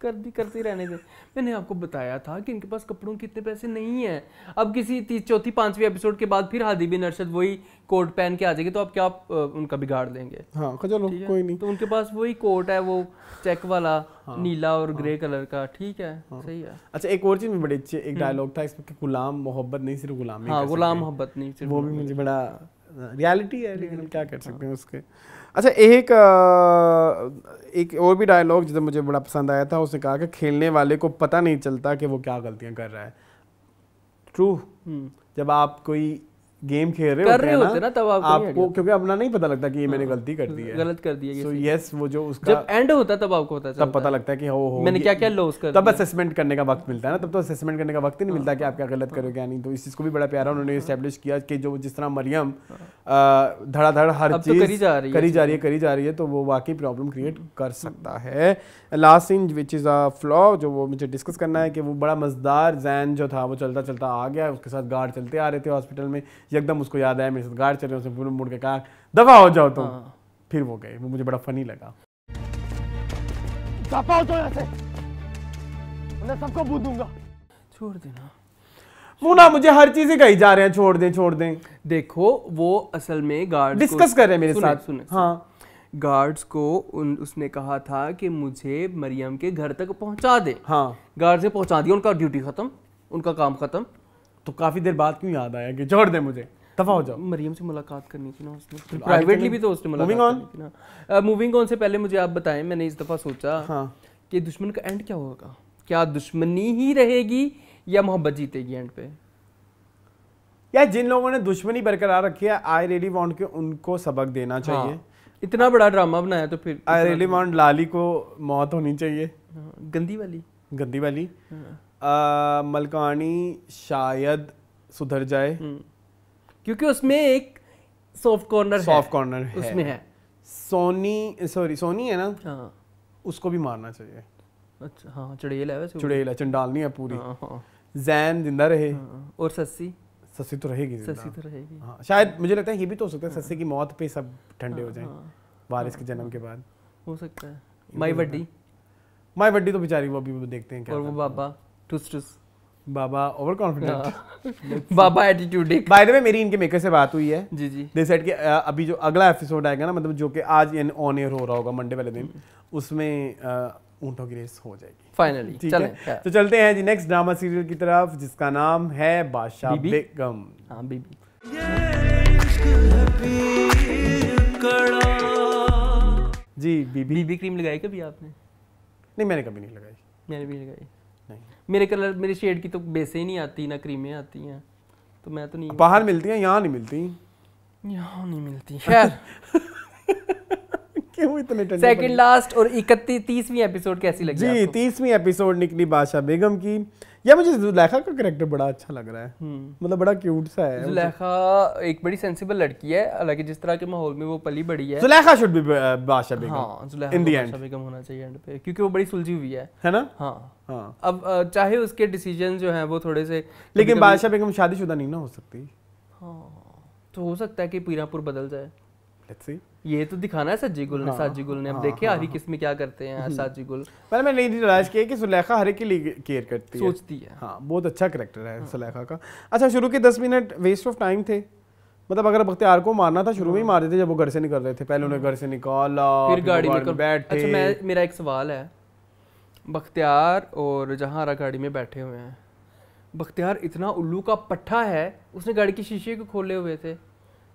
कर दी करते रहने दे मैंने आपको बताया था कि इनके पास कपड़ों के इतने पैसे नहीं हैं अब किसी तीस चौथी पांचवी एपिसोड के बाद फिर हादी बिन अरशद वही कोट पहन के आ जाएगी तो आप क्या आप उनका बिगाड़ देंगे हाँ अच्छा चलो कोई नहीं तो उनके पास वही कोट है वो चेक वाला हाँ, नीला और हाँ, ग्रे कलर का ठीक है हाँ, सही है अच्छा एक
और चीज में बड़ी अच्छी एक डायलॉग हम्म। था इसमें कि गुलाम मोहब्बत नहीं सिर्फ हाँ, गुलाम हाँ गुलाम मोहब्बत नहीं सिर्फ वो भी मुझे बड़ा रियलिटी है लेकिन क्या कर हाँ। सकते हैं उसके अच्छा एक एक और भी डायलॉग जिसे मुझे बड़ा पसंद आया था उसने कहा कि खेलने वाले को पता नहीं चलता कि वो क्या गलतियाँ कर रहा है ट्रू हम्म। जब आप कोई गेम खेल रहे, कर रहे होते ना तब आप आपको क्योंकि अपना नहीं पता लगता कि ये हाँ, मैंने गलती कर दी है गलत कर दी है सो यस वो जो उसका जब एंड होता तब आपको पता चलता तब पता लगता है कि हो हो मैंने क्या क्या लॉस कर तब असेसमेंट करने का वक्त मिलता है ना तब तो असेसमेंट करने का वक्त ही नहीं हाँ, मिलता कि हाँ। आप क्या गलत करो क्या नहीं तो इस चीज़ को भी बड़ा प्यारा उन्होंने स्टैब्लिश किया कि जो जिस तरह मरियम धड़ाधड़ हर तो चीज़ करी जा रही है करी जा रही है करी जा रही है तो वो वाकई प्रॉब्लम क्रिएट कर सकता है last scene which is a flaw जो वो मुझे डिस्कस करना है कि वो बड़ा मज़ेदार जैन जो था वो चलता चलता आ गया उसके साथ गार्ड चलते आ रहे थे हॉस्पिटल में एकदम उसको याद आया मेरे साथ गाड़ चल रही उसने फिर मुड़ के कहा दफा हो जाओ तुम हाँ। फिर वो गए वो मुझे बड़ा फनी लगा दफा हो जाओ यहाँ से मैं सबको भूत दूंगा छोड़ देना मुना मुझे हर चीज ही कही जा रहे हैं छोड़ दें छोड़ दें देखो वो असल में गार्ड डिस्कस कर रहे हैं मेरे साथ सुने, हाँ गार्ड्स को उन
उसने कहा था कि मुझे मरियम के घर तक पहुंचा दे हाँ गार्ड से पहुंचा दिया उनका ड्यूटी खत्म उनका काम खत्म तो काफ़ी देर बाद क्यों याद आया कि छोड़ दे मुझे दफा हो जाओ मरियम से मुलाकात करनी थी ना उसने प्राइवेटली तो भी तो उसने मूविंग ऑन थी ना मूविंग ऑन से पहले मुझे आप बताएं मैंने इस दफ़ा सोचा हाँ कि दुश्मन का एंड क्या होगा क्या दुश्मनी ही रहेगी
या मोहब्बत जीतेगी एंड पे या जिन लोगों ने दुश्मनी बरकरार रखी है आई रियली वांट के उनको सबक देना हाँ। चाहिए इतना बड़ा ड्रामा बनाया तो फिर आई रियली वांट लाली को मौत होनी चाहिए हाँ, गंदी वाली गंदी वाली हाँ। मलकानी शायद सुधर जाए हम्म। क्योंकि उसमें एक सॉफ्ट कॉर्नर सॉफ्ट कॉर्नर है उसमें है सोनी सॉरी सोनी है ना हाँ उसको भी मारना चाहिए अच्छा हाँ चुड़ैल है है पूरी हाँ, हाँ, जैन जिंदा रहे हाँ, और सस्सी सस्सी तो रहेगी सस्सी तो रहेगी हाँ शायद मुझे लगता है ये भी तो हो सकता है हाँ। सस्सी की मौत पे सब ठंडे हो हाँ, जाए बारिश के जन्म के बाद हो सकता है माई वड्डी माई वड्डी तो बेचारी वो अभी देखते हैं क्या और वो Baba too stress Baba over confident Baba attitude by the way मेरी इनके मेकर से बात हुई है जी जी दे सेड कि अभी जो अगला एपिसोड आएगा ना मतलब जो कि आज इन ऑन एयर हो रहा होगा मंडे वाले दिन उसमें ऊंटों की रेस हो जाएगी फाइनली चलें है हाँ। तो चलते हैं जी नेक्स्ट ड्रामा सीरियल की तरफ जिसका नाम है बादशाह बेगम हां बीबी जी बीबी
बीबी क्रीम लगाई कभी आपने नहीं मैंने कभी नहीं लगाई मैंने भी लगाई मेरे कलर मेरे शेड की तो बेसे ही नहीं आती ना क्रीमें आती हैं तो मैं तो नहीं बाहर मिलती
हैं यहाँ नहीं मिलती यहाँ नहीं मिलती खैर क्यों इतने सेकंड
लास्ट और इकतीस तीसवीं एपिसोड कैसी लगी जी
तीसवीं एपिसोड निकली बादशाह बेगम की या मुझे जुलेखा का करेक्टर बड़ा अच्छा लग रहा है हम्म। मतलब बड़ा क्यूट सा है जुलेखा
एक बड़ी सेंसिबल लड़की है हालांकि जिस तरह के माहौल में वो पली बड़ी है जुलेखा शुड बी uh, बादशाह बेगम हां जुलेखा तो बादशाह बेगम होना चाहिए एंड पे क्योंकि वो बड़ी सुलझी हुई है
है ना हां हां
अब चाहे उसके डिसीजन जो हैं वो थोड़े से लेकिन बादशाह
बेगम शादीशुदा नहीं ना हो सकती
हां तो हो सकता है कि पीरापुर बदल जाए लेट्स सी ये तो दिखाना है सज्जी गुल ने हाँ, साजी गुल ने अब हाँ, देखे हाँ, हरी हाँ। में क्या करते हैं सज्जी गुल
मैंने मैं नहीं रियलाइज किया कि सुलेखा हरी के लिए केयर करती है सोचती है हाँ बहुत अच्छा करेक्टर है हाँ। सुलेखा का अच्छा शुरू के दस मिनट वेस्ट ऑफ टाइम थे मतलब अगर बख्तियार को मारना था शुरू में ही हाँ। मार देते जब वो घर से निकल रहे थे पहले उन्हें घर से निकाला फिर गाड़ी में बैठे अच्छा मैं
मेरा एक सवाल है बख्तियार और जहां गाड़ी में बैठे हुए हैं बख्तियार इतना उल्लू का पट्टा है उसने गाड़ी के शीशे को खोले हुए थे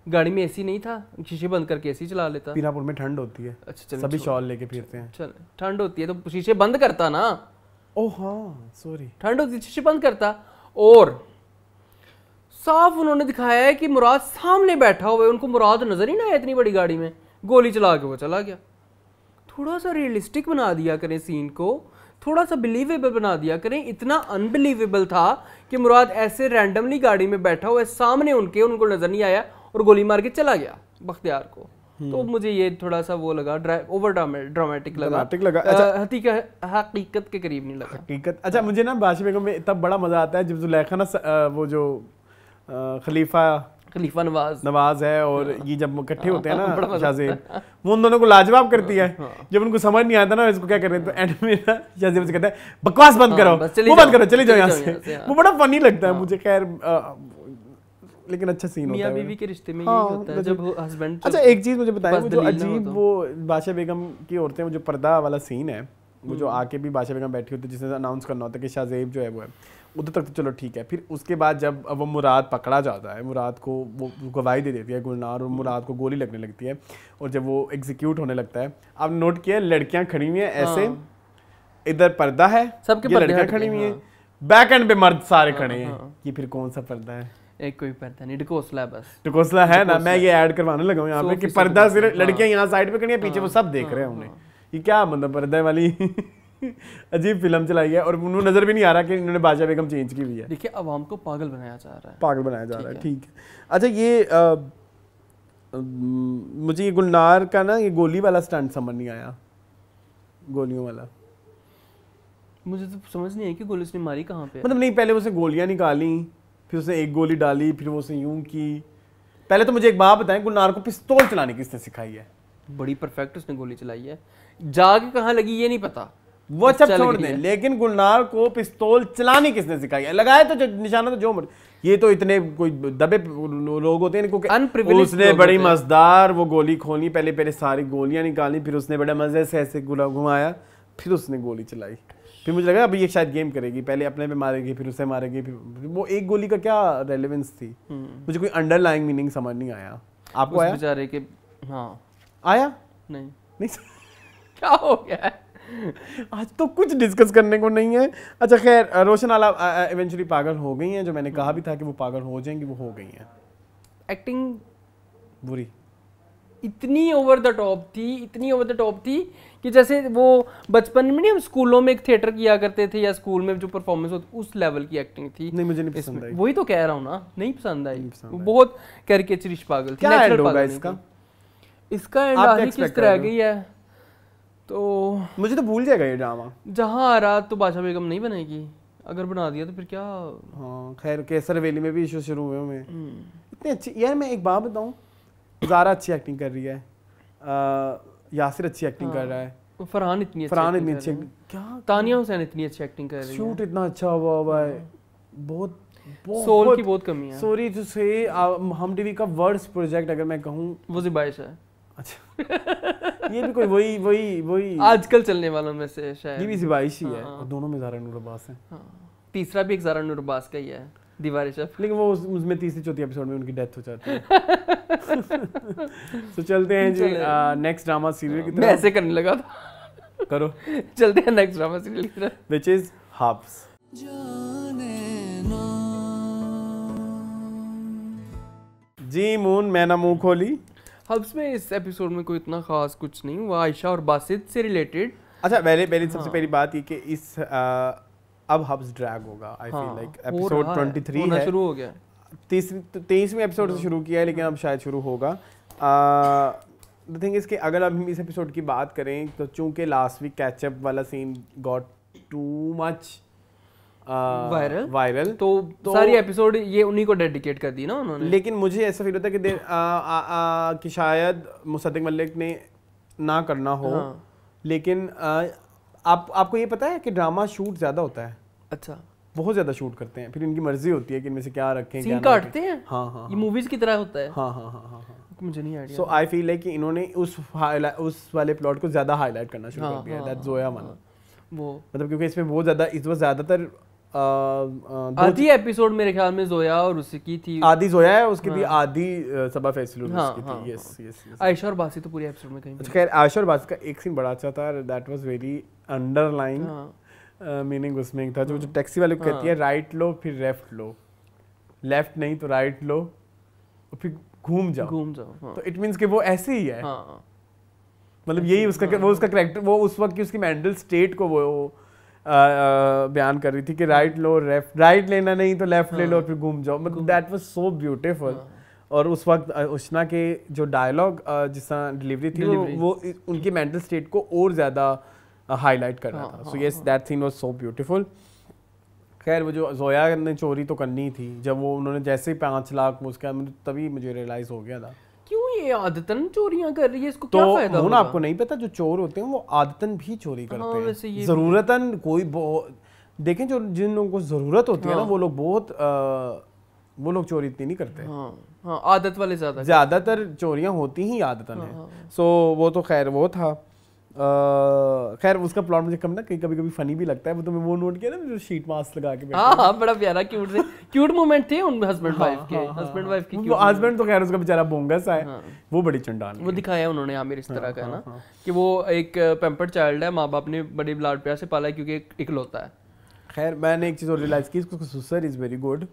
गाड़ी में एसी नहीं था शीशे बंद करके एसी चला लेता पीनापुर में ठंड होती है अच्छा सभी शॉल लेके फिरते हैं चल ठंड होती है तो शीशे बंद करता ना ओ हाँ सॉरी ठंड होती शीशे बंद करता और साफ उन्होंने दिखाया है कि मुराद सामने बैठा हुआ है उनको मुराद नजर ही ना आया इतनी बड़ी गाड़ी में गोली चला के वो चला गया थोड़ा सा रियलिस्टिक बना दिया करें सीन को थोड़ा सा बिलीवेबल बना दिया करें इतना अनबिलीवेबल था कि मुराद ऐसे रैंडमली गाड़ी में बैठा हुआ है सामने उनके उनको नजर नहीं आया और गोली मार के चला गया बख्तियार को तो हम्म। मुझे ये थोड़ा सा वो लगा ओवर ड्रामेटिक
लगा लगा अच्छा
हकीकत हकीकत के करीब नहीं लगा
हकीकत अच्छा मुझे ना बादशाह बेगम में इतना बड़ा मज़ा आता है जब जुलेखा ना वो जो खलीफा खलीफा नवाज नवाज है और हाँ। ये जब इकट्ठे होते हैं हाँ, ना शाहजेब वो उन दोनों को लाजवाब करती है हाँ। जब उनको समझ नहीं आता ना इसको क्या कर रहे तो एंड में ना शाहजेब से कहता है बकवास बंद करो वो बंद करो चले जाओ यहाँ से वो बड़ा फनी लगता है मुझे खैर लेकिन अच्छा सीन होता है मतलब। के रिश्ते में हाँ, होता है मतलब जब हस्बैंड अच्छा तो एक चीज मुझे बताया जो अजीब तो। वो बादशाह बेगम की औरतें वो जो पर्दा वाला सीन है वो जो हम्म। आके भी बादशाह बेगम बैठी होती है जिसने अनाउंस करना होता है कि शाहजेब जो है वो है उधर तक तो चलो ठीक है फिर उसके बाद जब वो मुराद पकड़ा जाता है मुराद को वो गवाही दे देती है गुलनार और मुराद को गोली लगने लगती है और जब वो एग्जीक्यूट होने लगता है आप नोट किया लड़कियां खड़ी हुई हैं ऐसे हाँ। इधर पर्दा है सबके लड़कियां खड़ी हुई हैं बैक हाँ। एंड पे मर्द सारे हाँ, खड़े हैं ये फिर कौन सा पर्दा है एक कोई पर्दा नहीं ढकोसला बस ढकोसला है ना मैं ये ऐड करवाने लगा हूँ यहाँ पे कि पर्दा सिर्फ लड़कियां यहाँ साइड पे खड़ी हैं पीछे वो हाँ, सब देख रहे हैं हाँ, उन्हें हाँ। ये क्या मतलब पर्दा वाली अजीब फिल्म चलाई है और उन्हें नजर भी नहीं आ रहा कि इन्होंने बाजा बेगम चेंज की हुई है देखिए आवाम को पागल बनाया जा रहा है पागल बनाया जा रहा है ठीक है अच्छा ये मुझे ये गुलनार का ना ये गोली वाला स्टंट समझ नहीं आया गोलियों वाला
मुझे तो समझ नहीं आई कि गोली उसने मारी कहाँ पे मतलब नहीं
पहले उसने गोलियां निकाली फिर उसने एक गोली डाली फिर वो उसने यूं की पहले तो मुझे एक बात बताएं गुलनार को पिस्तौल चलाने किसने सिखाई है बड़ी परफेक्ट उसने गोली चलाई है जाके कहाँ लगी ये नहीं पता वो अच्छा छोड़ दें लेकिन गुलनार को पिस्तौल चलानी किसने सिखाई है लगाए तो निशाना तो जो मर ये तो इतने कोई दबे लोग होते हैं इनको उसने बड़ी मज़दार वो गोली खोली पहले पहले सारी गोलियां निकाली फिर उसने बड़े मजे से ऐसे घुमाया फिर उसने गोली चलाई फिर मुझे लगा अभी ये शायद गेम करेगी पहले अपने पे मारेगी फिर उसे मारेगी फिर वो एक गोली का क्या रेलेवेंस थी हम्म। मुझे कोई अंडरलाइंग मीनिंग समझ नहीं आया
आपको आया बेचारे के हाँ
आया नहीं नहीं क्या हो गया आज तो कुछ डिस्कस करने को नहीं है अच्छा खैर रोशन आला इवेंचुअली पागल हो गई हैं जो मैंने कहा हम्म। भी था कि वो पागल हो जाएंगी वो हो गई हैं एक्टिंग बुरी इतनी ओवर द टॉप थी इतनी ओवर द टॉप थी
कि जैसे वो बचपन में नहीं हम स्कूलों में एक थिएटर किया करते थे या स्कूल में जो परफॉर्मेंस होती उस लेवल की एक्टिंग थी नहीं मुझे नहीं पसंद आई वही तो कह रहा हूँ ना नहीं पसंद आई बहुत करके कैरिकेचरिश पागल थी क्या एंड होगा इसका इसका एंड आगे किस तरह गई है तो
मुझे तो भूल जाएगा ये ड्रामा
जहाँ आ रहा तो बादशाह बेगम नहीं बनेगी अगर बना दिया तो
फिर क्या हाँ खैर केसर वैली में भी इशू शुरू हुए हुए हम्म। इतने अच्छे यार मैं एक बात बताऊँ जारा अच्छी एक्टिंग कर रही है यासिर अच्छी एक्टिंग कर हाँ। रहा है फरहान इतनी फरहान इतनी अच्छी क्या तानिया हुसैन इतनी अच्छी एक्टिंग कर रही है शूट
इतना अच्छा हुआ हुआ है
हाँ। बहुत सोल की बहुत कमी है सॉरी टू से हम टीवी का वर्ड्स प्रोजेक्ट अगर मैं कहूँ वो जिबाइश है अच्छा ये भी कोई वही वही वही आजकल
चलने वालों में से शायद ये भी जिबाइश ही है हाँ।
दोनों में जारा नूर अब्बास है तीसरा
भी एक जारा नूर अब्बास का ही है
दीवारे शेफ लेकिन वो उस, उसमें तीसरी चौथी एपिसोड में उनकी डेथ हो जाती है तो चलते हैं जी नेक्स्ट ड्रामा सीरियल की तरफ मैं ऐसे करने लगा था करो चलते हैं नेक्स्ट ड्रामा सीरियल की तरफ व्हिच इज हब्स जी मून मैंने मुंह खोली
हब्स में इस एपिसोड में कोई इतना खास कुछ नहीं हुआ आयशा और बासित से
रिलेटेड अच्छा पहले पहले हाँ। सबसे पहली बात ये कि इस आ, अब हब्स ड्रैग होगा I feel like episode 23 three है शुरू हो गया तीसरी तेईसवें एपिसोड से हाँ। शुरू किया है लेकिन अब शायद शुरू होगा द थिंग इज कि अगर अब हम इस एपिसोड की बात करें तो चूंकि लास्ट वीक कैचअप वाला scene got too much viral uh, viral तो, तो सारी
एपिसोड ये उन्हीं को डेडिकेट कर दी ना उन्होंने लेकिन
मुझे ऐसा फील होता है कि दे, आ, आ, आ, कि शायद मुसद्दिक मलिक ने ना करना हो हाँ। लेकिन आ, आप आपको ये पता है कि ड्रामा शूट ज़्यादा होता है अच्छा बहुत ज्यादा शूट करते हैं फिर इनकी मर्जी होती है कि इनमें से क्या रखें सीन काटते हैं हाँ हाँ ये
मूवीज हाँ। की तरह होता है हाँ हाँ हाँ हाँ, हाँ। मुझे नहीं idea so
I feel like कि इन्होंने उस उस वाले प्लॉट को ज्यादा हाईलाइट करना शुरू हाँ, कर दिया दैट जोया वन वो मतलब क्योंकि इसमें बहुत ज्यादा इस वक्त ज्यादातर आधी
एपिसोड मेरे ख्याल में जोया और उसी की थी आधी जोया है उसकी भी
आधी सबा फैसलू उसकी थी यस यस आयशा और बासी तो पूरी एपिसोड में कहीं अच्छा, खैर आयशा और बासी का एक सीन बड़ा अच्छा था that was very underline meaning उसमें एक था जो जो हाँ। टैक्सी वाले को कहती है हाँ। राइट लो फिर लेफ्ट लो लेफ्ट नहीं तो राइट लो फिर घूम जाओ घूम जाओ हाँ. तो इट मीन्स कि वो ऐसे ही है हाँ. मतलब यही उसका हाँ. वो उसका करेक्टर वो उस वक्त की उसकी मेंटल स्टेट को वो बयान कर रही थी कि राइट लो लेफ्ट राइट लेना नहीं तो लेफ्ट ले लो हाँ। फिर घूम जाओ मतलब दैट वॉज सो ब्यूटिफुल और उस वक्त उष्णा के जो डायलॉग जिस तरह डिलीवरी थी वो उनकी मेंटल स्टेट को और ज़्यादा हाईलाइट करना हाँ, था so yes that scene was so beautiful खैर वो जो जोया ने चोरी तो करनी थी जब वो उन्होंने जैसे ही पाँच लाख उसका तभी मुझे रियलाइज हो गया था
क्यों ये आदतन चोरियां कर रही है इसको तो क्या फायदा होगा आपको
नहीं पता जो चोर होते हैं वो आदतन भी चोरी हाँ, करते हाँ, हैं जरूरतन कोई देखें जो जिन लोगों को जरूरत होती हाँ, है ना हाँ। वो लोग बहुत आ, वो लोग चोरी इतनी नहीं करते हाँ, हाँ, आदत वाले ज्यादा ज्यादातर चोरियां होती ही आदतन हाँ, है सो हाँ। वो तो खैर वो था खैर उसका प्लॉट मुझे कम ना कहीं कभी कभी फनी भी लगता है वो तो मैं वो नोट किया ना जो शीट मास्क लगा हाँ, हाँ, हाँ, के हाँ
हाँ बड़ा प्यारा क्यूट से क्यूट मोमेंट थे उन हस्बैंड वाइफ के हस्बैंड वाइफ की वो हस्बैंड
तो खैर उसका बेचारा बोंगस है वो बड़ी चंडाल वो दिखाया उन्होंने आमिर
इस तरह का ना कि वो एक पेम्पर्ड चाइल्ड है माँ बाप ने बड़े लाड प्यार से पाला है क्योंकि इकलौता है
खैर मैंने एक चीज़ और रियलाइज़ की इसको सुसर इज़ वेरी गुड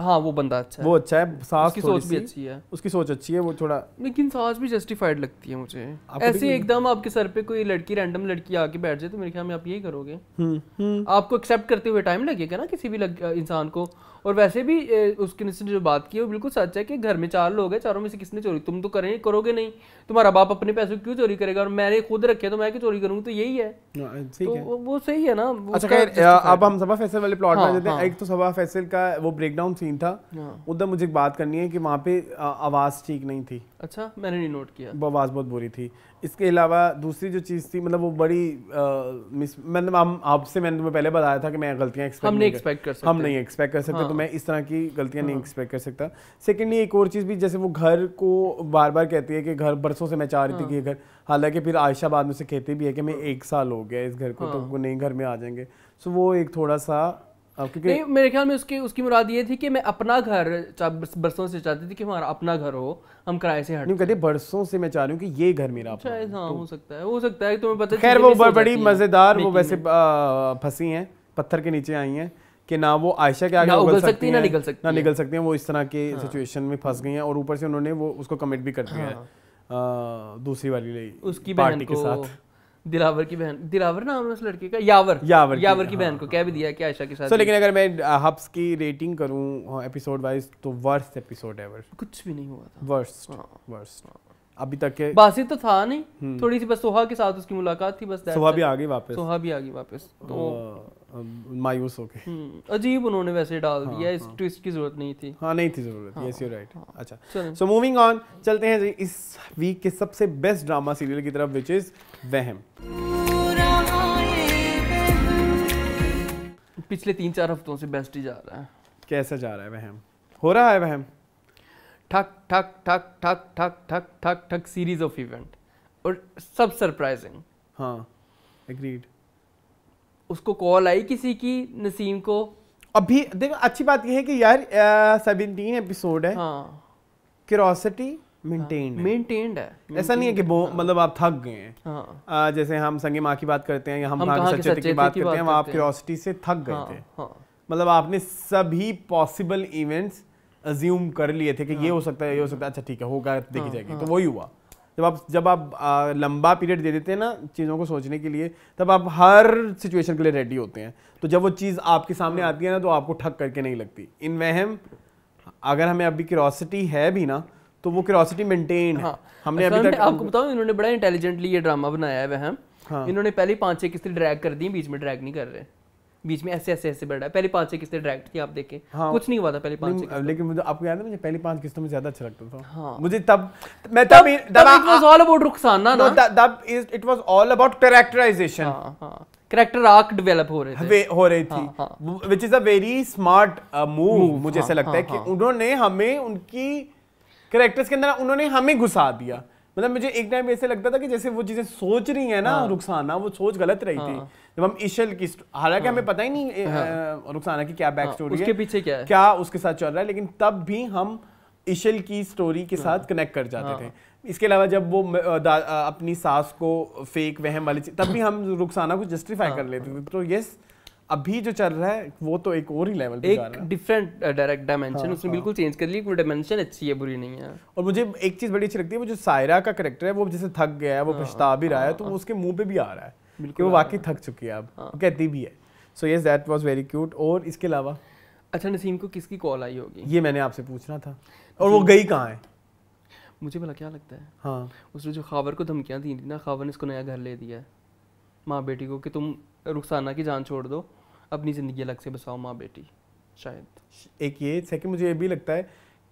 हाँ वो बंदा अच्छा है वो अच्छा है सास उसकी सोच भी अच्छी है उसकी सोच अच्छी है वो थोड़ा
लेकिन सास भी जस्टिफाइड लगती है मुझे ऐसे एकदम आपके सर पे कोई लड़की रैंडम लड़की आके बैठ जाए तो मेरे ख्याल में आप यही करोगे हम्म, हम्म। आपको एक्सेप्ट करते हुए टाइम लगेगा ना किसी भी इंसान को और वैसे भी उसके निश्चित जो बात की है वो बिल्कुल सच है कि घर में चार लोग हैं चारों में से किसने चोरी तुम तो करें करोगे नहीं तुम्हारा बाप अपने पैसे क्यों चोरी करेगा और मैंने खुद रखे तो मैं क्यों चोरी करूंगा तो यही है
हाँ, तो है। वो सही है ना अच्छा अब हम सभा फैसल वाले प्लॉट में हाँ, जाते हैं हाँ। एक तो सभा फैसल का वो ब्रेक डाउन सीन था उधर मुझे बात करनी है कि वहाँ पे आवाज़ ठीक नहीं थी अच्छा मैंने नहीं नोट किया आवाज़ बहुत बुरी थी इसके अलावा दूसरी जो चीज़ थी मतलब वो बड़ी मिस मतलब हम आपसे मैंने तुम्हें पहले बताया था कि मैं गलतियाँ एक्सपेक्ट हम नहीं एक्सपेक्ट कर सकते हम नहीं एक्सपेक्ट कर सकते हाँ। तो मैं इस तरह की गलतियाँ हाँ। नहीं एक्सपेक्ट कर सकता सेकेंडली एक और चीज़ भी जैसे वो घर को बार बार कहती है कि घर बरसों से मैं चाह रही थी हाँ। कि घर हालांकि फिर आयशा बाद में से कहती भी है कि मैं एक साल हो गया इस घर को तो हाँ। नहीं घर में आ जाएंगे सो वो एक थोड़ा सा नहीं
मेरे ख्याल में उसकी उसकी मुराद ये थी कि मैं अपना घर बरसों से चाहती थी कि हमारा अपना घर
हो हम किराए से हट कहते बरसों से मैं चाह रही हूँ कि ये घर मेरा शायद अच्छा, हाँ हो तो-
सकता है हो सकता है तुम्हें पता खैर वो बड़ी मज़ेदार वो वैसे
फंसी हैं पत्थर के नीचे आई हैं कि ना वो आयशा के आगे ना उगल सकती है ना निकल सकती ना निकल सकती हैं वो इस तरह के सिचुएशन हाँ। में फंस गई हैं और ऊपर से उन्होंने वो उसको कमिट भी कर दिया है हाँ। दूसरी वाली उसकी पार्टी के साथ
दिलावर की बहन दिलावर नाम है उस लड़के का यावर यावर यावर की, की बहन हाँ, को हाँ, कह भी हाँ। दिया कि आयशा के साथ so, लेकिन अगर
मैं हब्स uh, की रेटिंग करूं एपिसोड uh, वाइज तो वर्स्ट एपिसोड एवर कुछ भी नहीं हुआ था वर्स्ट वर्स्ट अभी तक बासी तो
था नहीं हम्म। थोड़ी सी बस सोहा के साथ उसकी मुलाकात थी बस सोहा भी आ गई वापस सोहा भी आ गई वापस तो
मायूस होके हम्म,
अजीब उन्होंने वैसे डाल हाँ, दिया इस हाँ, ट्विस्ट की जरूरत नहीं थी हाँ नहीं थी जरूरत यस यू राइट
अच्छा सो मूविंग ऑन चलते हैं जी इस वीक के सबसे बेस्ट ड्रामा सीरियल की तरफ विच इज वहम पिछले तीन चार हफ्तों
से बेस्ट ही जा रहा है कैसा जा रहा है वहम हो रहा है वहम ठक ठक ठक ठक ठक ठक ठक ठक सीरीज ऑफ इवेंट और सब सरप्राइजिंग
हाँ एग्रीड उसको कॉल आई किसी की नसीम को अभी देखो अच्छी बात यह है कि यार सेवनटीन एपिसोड है हाँ क्यूरोसिटी मेंटेन्ड हाँ, है ऐसा नहीं है कि हाँ। मतलब आप थक गए हैं हाँ। जैसे हम संगे माँ की बात करते हैं या हम, हम सच्चे की बात करते हैं आप क्यूरोसिटी से थक गए हाँ, थे मतलब आपने सभी पॉसिबल इवेंट्स अज्यूम कर लिए थे कि ये हो सकता है ये हो सकता है अच्छा ठीक है होगा देखी जाएगी तो वही हुआ जब आप जब आप लंबा पीरियड दे देते हैं ना चीज़ों को सोचने के लिए तब आप हर सिचुएशन के लिए रेडी होते हैं तो जब वो चीज़ आपके सामने आती है ना तो आपको ठक करके नहीं लगती इन वहम अगर हमें अभी क्यूरोसिटी है भी ना तो वो क्यूरोसिटी मेंटेन है हाँ। हमने अच्छा, अभी तक आपको बताओ इन्होंने बड़ा इंटेलिजेंटली ये ड्रामा बनाया है वहम
हाँ। इन्होंने पहले पांच छः किस्त ड्रैग कर दी बीच में ड्रैग नहीं कर रहे बीच में ऐसे ऐसे ऐसे बढ़ रहा है पहले पांच से किस्तें डायरेक्ट किया आप देखें हाँ, कुछ नहीं हुआ था पहले पांच से
लेकिन मुझे आपको याद है मुझे पहले पांच किस्तों में ज्यादा अच्छा लगता था हाँ, मुझे तब मैं तब तब it was all about Rukhsana ना तब it was all about characterization हां हां करेक्टर आर्क डेवलप हो रहे थे वे, हो रही थी which is a very smart move मुझे ऐसा हाँ, लगता है हाँ, कि हाँ। उन्होंने हमें उनकी करेक्टर्स के अंदर उन्होंने हमें घुसा दिया मतलब मुझे एक टाइम ऐसे लगता था कि जैसे वो चीजें सोच रही है ना हाँ। रुखसाना वो सोच गलत रही हाँ। थी जब हम इशल की हालांकि हाँ। हमें पता ही नहीं हाँ। रुखसाना की क्या बैक स्टोरी हाँ। है पीछे क्या है क्या उसके साथ चल रहा है लेकिन तब भी हम इशल की स्टोरी के साथ कनेक्ट हाँ। कर जाते हाँ। थे इसके अलावा जब वो अपनी सास को फेक वहम वाली तब भी हम रुखसाना को जस्टिफाई हाँ। कर लेते थे तो यस अभी जो चल रहा है वो तो एक और ही लेवल एक डिफरेंट डायरेक्ट डायमेंशन उसने बिल्कुल चेंज कर लिया डायमेंशन अच्छी है बुरी नहीं है और मुझे एक चीज बड़ी अच्छी लगती है वो जो सायरा का करेक्टर है वो जैसे थक गया है वो हाँ, हाँ, पछता भी रहा है हाँ, तो उसके मुंह पे भी आ रहा है बिल्कुल वो वाकई थक चुकी है अब कहती भी है so yes that was very cute और इसके अलावा अच्छा नसीम को किसकी कॉल आई होगी ये मैंने आपसे पूछना था और वो गई कहाँ है
मुझे भला क्या लगता है हाँ उसने जो खावर को धमकियाँ दी थी ना खावर ने इसको नया घर ले दिया माँ बेटी को कि तुम रुखसाना की जान छोड़ दो अपनी ज़िंदगी अलग से बसाओ माँ
बेटी शायद एक ये सेकंड मुझे ये भी लगता है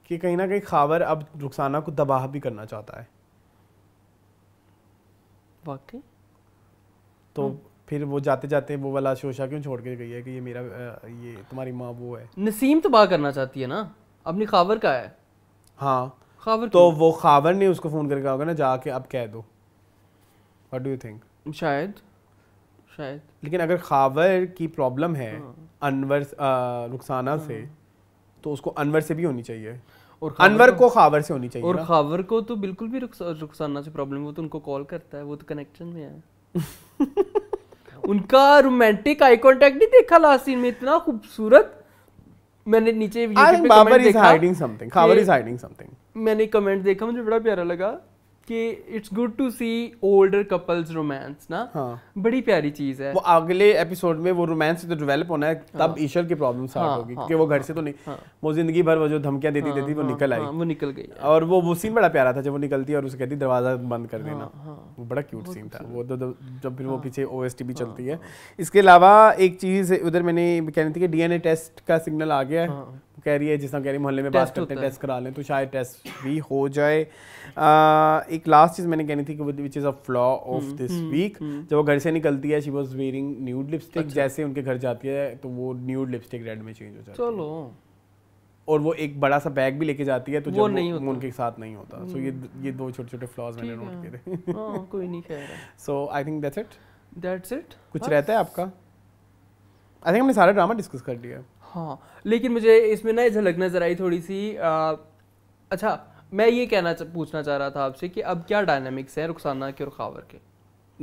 कि कहीं ना कहीं खावर अब रुखसाना को दबाह भी करना चाहता है वाकई तो हाँ। फिर वो जाते जाते वो वाला शोशा क्यों छोड़ के गई है कि ये मेरा ये तुम्हारी माँ वो है नसीम तो बाह करना चाहती है ना अपनी खावर का है हाँ खावर तो वो खावर ने उसको फ़ोन करके कहा होगा ना जाके अब कह दो व्हाट डू यू थिंक शायद शायद लेकिन अगर खावर की प्रॉब्लम है हाँ। अनवर रुखसाना हाँ। से तो उसको अनवर से भी होनी चाहिए और अनवर को, खावर से होनी चाहिए और
खावर को तो बिल्कुल भी रुखसाना से प्रॉब्लम वो तो उनको कॉल करता है वो तो कनेक्शन में है उनका रोमांटिक आई कांटेक्ट नहीं देखा लास्ट सीन में इतना खूबसूरत मैंने नीचे कमेंट देखा समथिंग खावर इज हाइडिंग मैंने कमेंट देखा मुझे बड़ा प्यारा लगा कि it's good to see older couples romance ना
हाँ. बड़ी प्यारी चीज है वो अगले एपिसोड में वो रोमांस तो डेवलप होना है तब हाँ. ईशर की प्रॉब्लम स्टार्ट हाँ, होगी हाँ, क्योंकि वो घर से तो नहीं हाँ, वो जिंदगी भर वो जो धमकियां देती हाँ, देती वो हाँ, निकल आई हाँ, वो निकल गई और वो वो सीन बड़ा प्यारा था जब वो निकलती है और उसे कहती दरवाजा बंद कर देना हाँ, वो बड़ा क्यूट सीन था वो तो जब फिर वो पीछे ओ भी चलती है इसके अलावा एक चीज उधर मैंने कहनी थी कि डीएनए टेस्ट का सिग्नल आ गया है कह रही है जिस तरह कह रही है मोहल्ले में बात करते हैं टेस्ट करा लें तो शायद टेस्ट भी हो जाए एक लास्ट चीज़ मैंने कहनी थी कि which is a flaw of this week जब वो घर से निकलती है she was wearing nude lipstick जैसे उनके घर जाती है तो वो न्यूड लिपस्टिक रेड में चेंज हो जाती है चलो और वो एक बड़ा सा बैग भी लेके जाती है तो वो नहीं होता उनके साथ नहीं होता सो so ये हम्म। ये दो छोटे छोटे फ्लॉज मैंने नोट किए थे हाँ, कोई नहीं कह रहा so I think that's it that's it कुछ रहता है आपका आई थिंक हमने सारा ड्रामा डिस्कस कर लिया हाँ
लेकिन मुझे इसमें ना झलक नज़र आई थोड़ी सी आ, अच्छा मैं ये कहना चा, पूछना चाह रहा था आपसे कि अब क्या डायनामिक्स है रुखसाना के और खावर के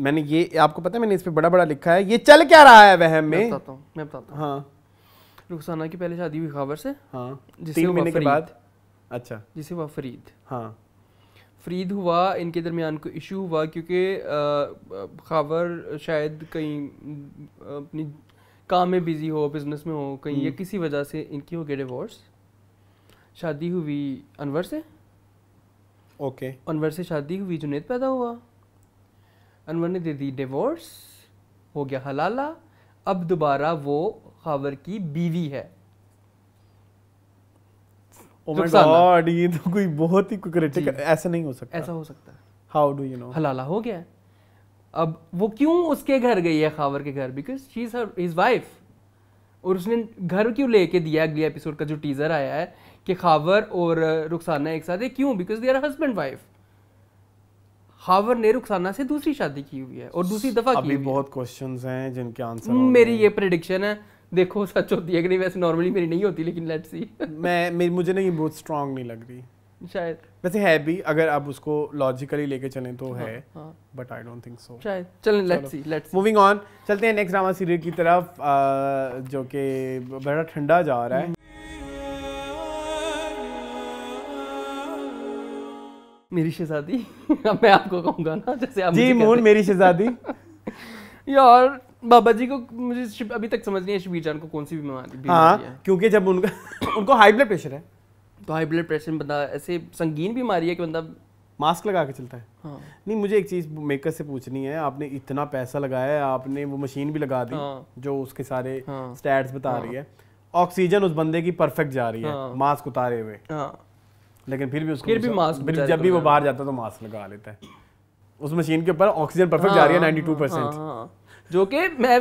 मैंने ये आपको पता है मैंने इस पर बड़ा बड़ा लिखा है ये चल क्या रहा है वहम में मैं बताता
हूँ मैं बताता हूँ हाँ रुखसाना की पहले शादी हुई खावर से हाँ जिससे महीने के बाद अच्छा जिसे हुआ फरीद हाँ फरीद हुआ इनके दरमियान को इशू हुआ क्योंकि खावर शायद कहीं अपनी काम में बिजी हो बिजनेस में हो कहीं या हम्म। किसी वजह से इनकी हो गए डिवोर्स शादी हुई अनवर से ओके okay. अनवर से शादी हुई जुनेद पैदा हुआ अनवर ने दे दी डिवोर्स हो गया हलाला अब दोबारा वो खावर की बीवी है
oh ये तो कोई बहुत ही क्रिटिकल ऐसा नहीं हो सकता ऐसा हो सकता हाउ डू यू
नो हलाला हो गया अब वो क्यों उसके घर गई है खावर के घर because she is her his wife और उसने घर क्यों लेके दिया अगले एपिसोड का जो टीज़र आया है कि खावर और रुखसाना एक साथ है क्यों because they are husband wife Khawar ने रुखसाना से दूसरी शादी की हुई है और दूसरी दफा अभी की हुई
बहुत क्वेश्चंस
हैं जिनके आंसर मेरी ये प्रिडिक्शन है देखो सच होती है कि नहीं वैसे
नॉर्मली मेरी नहीं होती लेकिन लेट्स सी मैं मुझे नहीं बहुत स्ट्रांग नहीं लग रही शायद वैसे है भी अगर आप उसको लॉजिकली लेके चले तो है but I don't think so शायद चलें let's see let's moving on चलते हैं नेक्स्ट ड्रामा सीरियल की तरफ आ, जो कि बड़ा ठंडा जा रहा है मेरी शहजादी
अब मैं आपको कहूंगा ना जैसे आप जी मोहन मेरी शहजादी यार बाबा जी को मुझे अभी तक समझ नहीं है शबीर जान को कौन सी बीमारी हाँ
क्योंकि जब उनका उनको हाई ब्लड प्रेशर है तो हाई ब्लड प्रेशर में बंदा ऐसे संगीन बीमारी है कि बंदा मास्क लगा के चलता है हाँ। नहीं मुझे एक चीज़ मेकर से पूछनी है आपने इतना पैसा लगाया है आपने वो मशीन भी लगा दी हाँ। जो उसके सारे हाँ। स्टैट्स बता हाँ। रही है ऑक्सीजन उस बंदे की परफेक्ट जा रही है हाँ। मास्क उतारे हुए हाँ। लेकिन फिर भी उसको फिर भी मास्क फिर जब भी वो बाहर जाता है तो मास्क लगा लेता है उस मशीन के ऊपर ऑक्सीजन परफेक्ट जा रही है हाँ, नाइनटी टू हाँ, परसेंट हाँ। जो कि मैं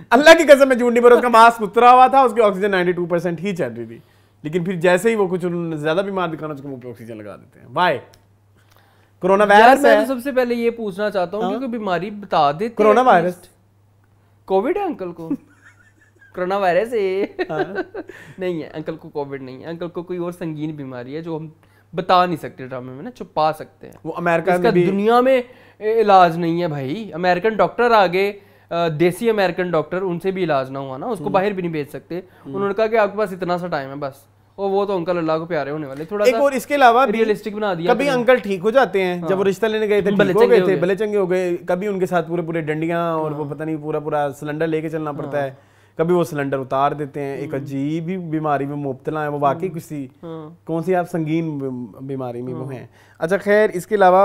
अल्लाह की कसम में जूनी पर उसका मास्क उतरा हुआ था उसकी ऑक्सीजन टू परसेंट ही चल रही थी लेकिन फिर जैसे ही वो कुछ उन्होंने ज्यादा बीमार दिखाना उसके मुंह पे ऑक्सीजन लगा देते हैं वाई कोरोना वायरस है तो
सबसे पहले ये पूछना चाहता हूँ क्योंकि हाँ। बीमारी बता दे कोरोना वायरस
कोविड है अंकल को
कोरोना वायरस है हाँ। नहीं है अंकल को कोविड नहीं है अंकल को कोई और संगीन बीमारी है जो हम बता नहीं सकते ड्रामे में ना छुपा सकते हैं वो अमेरिका इसका भी... दुनिया में इलाज नहीं है भाई अमेरिकन डॉक्टर आ गए देसी अमेरिकन डॉक्टर उनसे भी इलाज ना हुआ ना उसको हम्म। बाहर भी नहीं भेज सकते हम्म। उन्होंने कहा कि आपके पास इतना सा टाइम है बस और वो तो अंकल अल्लाह को प्यारे होने वाले थोड़ा एक और इसके अलावा
रियलिस्टिक बना दिया कभी अंकल ठीक हो जाते हैं हाँ। जब वो रिश्ता लेने गए थे भले चंगे थे भले चंगे हो गए कभी उनके साथ पूरे पूरे डंडियां और वो हाँ। पता नहीं पूरा पूरा सिलेंडर लेके चलना पड़ता हाँ। है कभी वो सिलेंडर उतार देते हैं एक हम्म। अजीब ही बीमारी में मुबतला है वो हम्म। वाकई किसी हाँ। कौन सी आप संगीन बीमारी में वो हैं अच्छा खैर इसके अलावा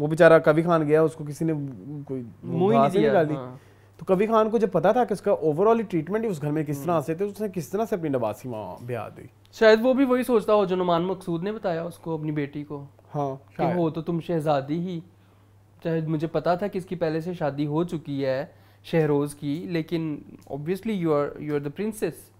वो बेचारा कभी खान गया उसको किसी ने कोई मुँह निकाल दी तो कभी खान को जब पता था कि उसका ओवरऑल ट्रीटमेंट ही उस घर में किस तरह से थे तो उसने किस तरह से अपनी नवासी माँ ब्याह दी
शायद वो भी वही सोचता हो जो नुमान मकसूद ने बताया उसको अपनी बेटी को हाँ कि वो तो तुम शहजादी ही चाहे मुझे पता था कि इसकी पहले से शादी हो चुकी है शहरोज की लेकिन obviously you are you are the princess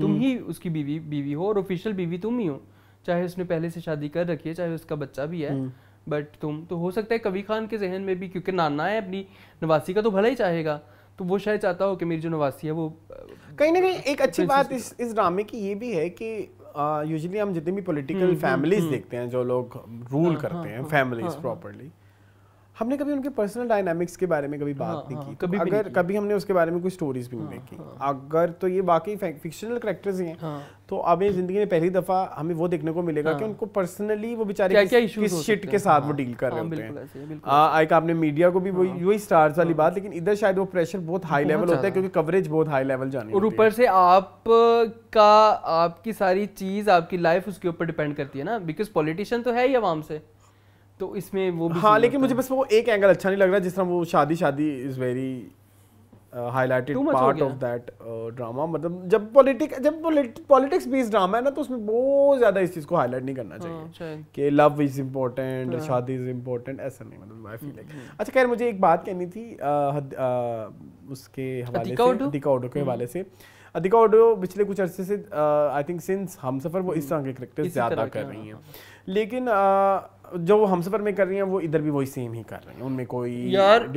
तुम हम्म। ही उसकी बीवी बीवी हो और ऑफिशियल बीवी तुम ही हो चाहे उसने पहले से शादी कर रखी है चाहे उसका बच्चा भी है बट हम्म। तुम तो हो सकता है कवि खान के जहन में भी क्योंकि नाना है अपनी नवासी का तो भला ही चाहेगा तो वो शायद चाहता हो
कि मेरी जो नवासी है वो कहीं ना कहीं एक अच्छी बात इस इस ड्रामे की ये भी है कि यूजुअली हम जितने भी पॉलिटिकल हम्म, फैमिलीज हम्म, हम्म। देखते हैं जो लोग रूल हाँ, करते हाँ, हैं फैमिलीज हाँ, प्रॉपरली हमने कभी उनके पर्सनल डायनामिक्स के बारे में कभी बात हाँ, हाँ, नहीं की कभी अगर कभी हमने उसके बारे में कोई स्टोरीज भी नहीं की हाँ, अगर तो ये बाकी फिक्शनल करेक्टर्स हैं तो अब ये जिंदगी में पहली दफा हमें वो देखने को मिलेगा कि उनको पर्सनली वो बेचारे किस, किस शिट के साथ वो डील कर रहे होते हैं आपने मीडिया को भी वो वही स्टार्स वाली बात लेकिन इधर शायद वो प्रेशर बहुत हाई लेवल होता है क्योंकि कवरेज बहुत हाई लेवल जाने और ऊपर
से आप का आपकी सारी चीज आपकी लाइफ उसके ऊपर डिपेंड करती है ना बिकॉज पॉलिटिशियन तो है ही आवाम से तो इसमें वो भी हाँ लेकिन मुझे बस
वो एक एंगल अच्छा नहीं लग रहा जिस तरह वो शादी शादी is very highlighted part of that drama मतलब जब पॉलिटिक जब पॉलिटिक्स बेस्ड ड्रामा है ना तो उसमें बहुत ज़्यादा इस चीज़ को हाईलाइट नहीं करना हाँ, चाहिए अच्छा। कि लव इज़ इम्पोर्टेंट शादी इज़ इम्पोर्टेंट ऐसा नहीं मतलब आई फील लाइक अच्छा खैर मुझे एक बात कहनी थी uh, uh, उसके अच्छा, हम्म। हवाले से के हवाले से अधिका ऑडियो पिछले कुछ अरसे से आई थिंक सिंस हम सफ़र वो इस हम्म। तरह के करेक्टर ज़्यादा कर रही हैं हाँ। लेकिन जो वो हम सफ़र में कर रही हैं वो इधर भी वही सेम ही कर रही हैं उनमें कोई यार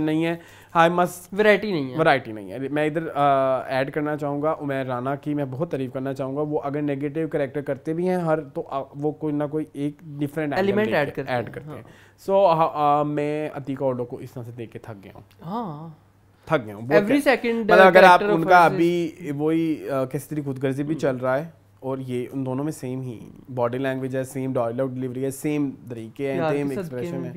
नहीं है आई मस्ट वैरायटी नहीं है वैरायटी नहीं है मैं इधर ऐड करना चाहूँगा उमैर राना की मैं बहुत तारीफ करना चाहूँगा वो अगर नेगेटिव करेक्टर करते भी हैं हर तो वो कोई ना कोई एक डिफरेंट एलिमेंट ऐड करते हैं सो हाँ। मैं अतीका ऑडो को इस तरह से देख के थक गया हूँ हाँ थक गया हूँ एवरी सेकंड मतलब अगर आप उनका अभी वही किस तरह खुदगर्जी भी चल रहा है और ये उन दोनों में सेम ही बॉडी लैंग्वेज है सेम डायलॉग डिलीवरी है सेम तरीके हैं सेम एक्सप्रेशन है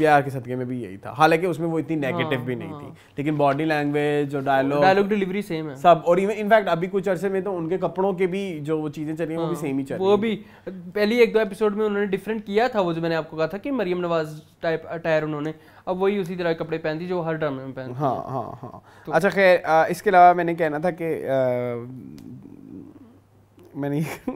प्यार के सदके में भी यही था हालांकि उसमें वो इतनी नेगेटिव हाँ, भी नहीं हाँ. थी लेकिन बॉडी लैंग्वेज और डायलॉग डायलॉग डिलीवरी सेम है सब और इवन इनफैक्ट अभी कुछ अरसे में तो उनके कपड़ों के भी जो वो चीज़ें चली हाँ, वो भी सेम हाँ, ही चली वो
भी पहली एक दो एपिसोड में उन्होंने डिफरेंट किया था वो जो मैंने आपको कहा था कि मरियम नवाज टाइप अटायर उन्होंने अब वही उसी तरह कपड़े पहनती जो हर ड्रामे में पहनती हाँ हाँ हाँ तो अच्छा
खैर इसके अलावा मैंने कहना था कि मैंने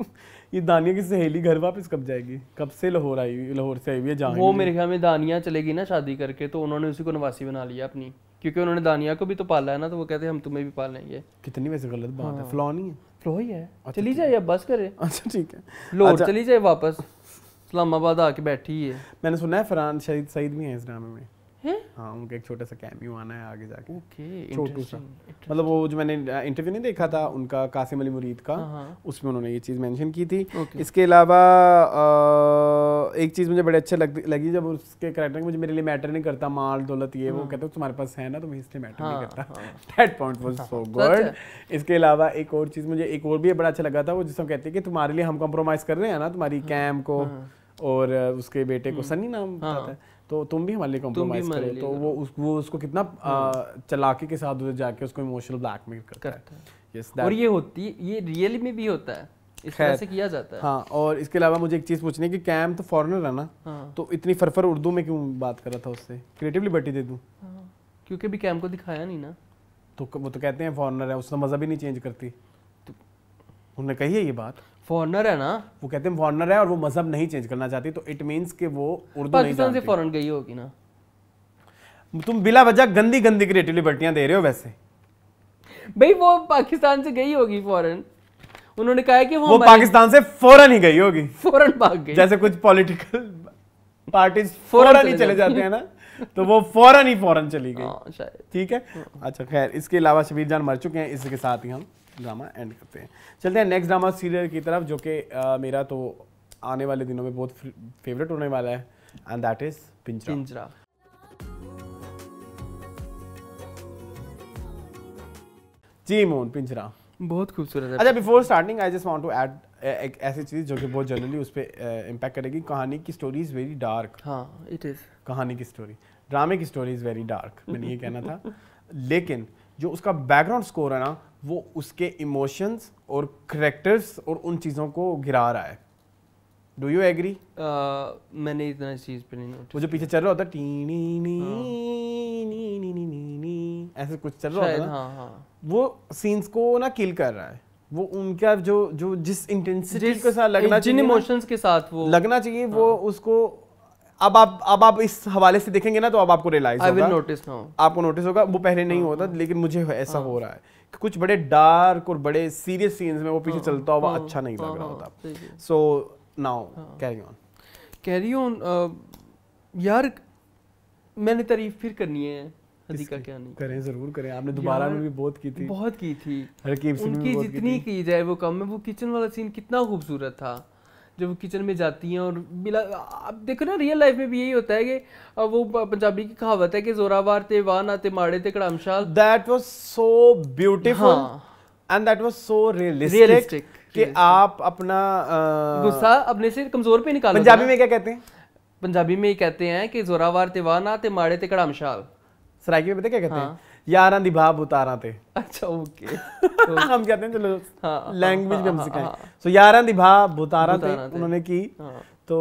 ये दानिया की सहेली घर वापस कब जाएगी कब से लाहौर आई हुई लाहौर से आई हुई है वो मेरे ख्याल में
दानिया चलेगी ना शादी करके तो उन्होंने उसी को नवासी बना लिया अपनी क्योंकि उन्होंने दानिया को भी तो पाला है ना तो वो कहते हैं हम तुम्हें भी पालेंगे
कितनी वैसे गलत बात हाँ। है फ्लॉ नहीं है ही है अच्छा चली जाए बस करे अच्छा ठीक है लाहौर अच्छा। चली जाए वापस इस्लामाबाद आके बैठी है मैंने सुना है फरहान शहीद सईद भी है इस ड्रामे में हाँ उनका एक छोटा सा कैमियो आना है आगे जाके okay, छोटू सा मतलब वो जो मैंने इंटरव्यू नहीं देखा था उनका कासिम अली मुरीद का हाँ, हाँ। उसमें उन्होंने ये चीज़ मेंशन की थी इसके अलावा एक चीज़ मुझे बड़े अच्छे लगी जब उसके करेक्टर मुझे मेरे लिए मैटर नहीं करता माल दौलत ये वो हाँ। कहते तुम्हारे पास है ना तो मैं इसलिए मैटर नहीं करता that point was so good इसके अलावा एक और चीज़ मुझे एक और भी बड़ा अच्छा लगा था वो जिसमें कहते हैं कि तुम्हारे लिए हम कॉम्प्रोमाइज़ कर रहे हैं ना तुम्हारी कैम को और उसके बेटे को हम्म। सनी नाम था तो तुम भी हमारे लिए कॉम्प्रोमाइज करो तो वो उस, वो उसको कितना हाँ। चलाके के साथ उधर जाके उसको इमोशनल ब्लैकमेल करता, करता है, यस yes, और ये होती ये रियल में भी होता है इस से किया जाता है हाँ और इसके अलावा मुझे एक चीज़ पूछनी है कि कैम तो फॉरेनर है ना हाँ। तो इतनी फरफर उर्दू में क्यों बात कर रहा था उससे क्रिएटिव लिबर्टी दे दूं
हाँ। क्योंकि भी कैम को दिखाया नहीं ना
तो वो तो कहते हैं फॉरेनर है उसका मज़ा भी नहीं चेंज करती तो उन्होंने कही है ये बात फॉरनर है ना वो कहते हैं फॉरनर है और वो मजहब नहीं चेंज करना चाहती तो इट मीन के वो उर्दू पाकिस्तान से फॉरन गई होगी ना तुम बिला वजह गंदी गंदी क्रिएटिव लिबर्टियां दे रहे हो वैसे
भाई वो पाकिस्तान से गई होगी फॉरन उन्होंने कहा कि वो, वो पाकिस्तान
से फौरन ही गई होगी
फौरन भाग गई जैसे
कुछ पॉलिटिकल पार्टीज फौरन ही चले जाते हैं ना तो वो फौरन ही फौरन चली गई हाँ, ठीक है अच्छा खैर इसके अलावा शबीर जान मर चुके हैं इसके साथ ही हम ड्रामा एंड करते हैं चलते हैं नेक्स्ट ड्रामा सीरियल की तरफ जो कि मेरा तो आने वाले दिनों में बहुत फेवरेट होने वाला है एंड दैट इज पिंजरा पिंजरा जी मोहन पिंजरा बहुत खूबसूरत है अच्छा before starting I just want to add एक ऐसी चीज़ जो कि बहुत जनरली उस पर इम्पैक्ट करेगी कहानी की स्टोरी इज़ वेरी डार्क हाँ इट इज़ कहानी की स्टोरी ड्रामे की स्टोरी इज़ वेरी डार्क मैंने ये कहना था लेकिन जो उसका बैकग्राउंड स्कोर है ना वो उसके इमोशंस और करेक्टर्स और उन चीज़ों को गिरा रहा है डू यू एग्री मैंने इतना इस चीज़ पे नहीं वो जो पीछे चल रहा होता टी नी हाँ। नी नी नी नी नी नी ऐसे कुछ चल रहा होता है हाँ, हाँ। वो सीन्स को ना किल कर रहा है वो उनका जो जो जिस इंटेंसिटी के साथ लगना जिन इमोशंस के साथ वो लगना चाहिए हाँ. वो उसको अब आप अब आप इस हवाले से देखेंगे ना तो अब आपको रियलाइज होगा नोटिस नाउ आपको नोटिस होगा वो पहले नहीं हाँ। होता लेकिन मुझे ऐसा हाँ। हो रहा है कि कुछ बड़े डार्क और बड़े सीरियस सीन्स में वो पीछे हाँ। चलता हुआ अच्छा नहीं लग रहा होता so now carry on carry on यार
मैंने तारीफ फिर करनी है क्या
करें जरूर करें आपने दोबारा में भी बहुत की थी बहुत की थी उनकी जितनी
की जाए वो कम है वो किचन वाला सीन कितना खूबसूरत था जब वो किचन में जाती हैं और बिला आप देखो ना रियल लाइफ में भी यही होता है कि वो पंजाबी की कहावत है कि जोरावार ते वाह आते माड़े ते कड़ामशाल that was so
beautiful and that was so realistic कि आप अपना गुस्सा
अपने से कमजोर पे निकालो पंजाबी में क्या कहते हैं पंजाबी में ये कहते हैं कि जोरावार ते वाह ना ते माड़े ते कड़ामशाल सराय में पता क्या कहते हैं हाँ।
यारा दी भाव उतारा ते अच्छा ओके तो हम कहते हैं चलो लैंग्वेज हाँ, में हाँ, हाँ, हम सिखाएं सो यारा दी भाव उतारा ते उन्होंने की तो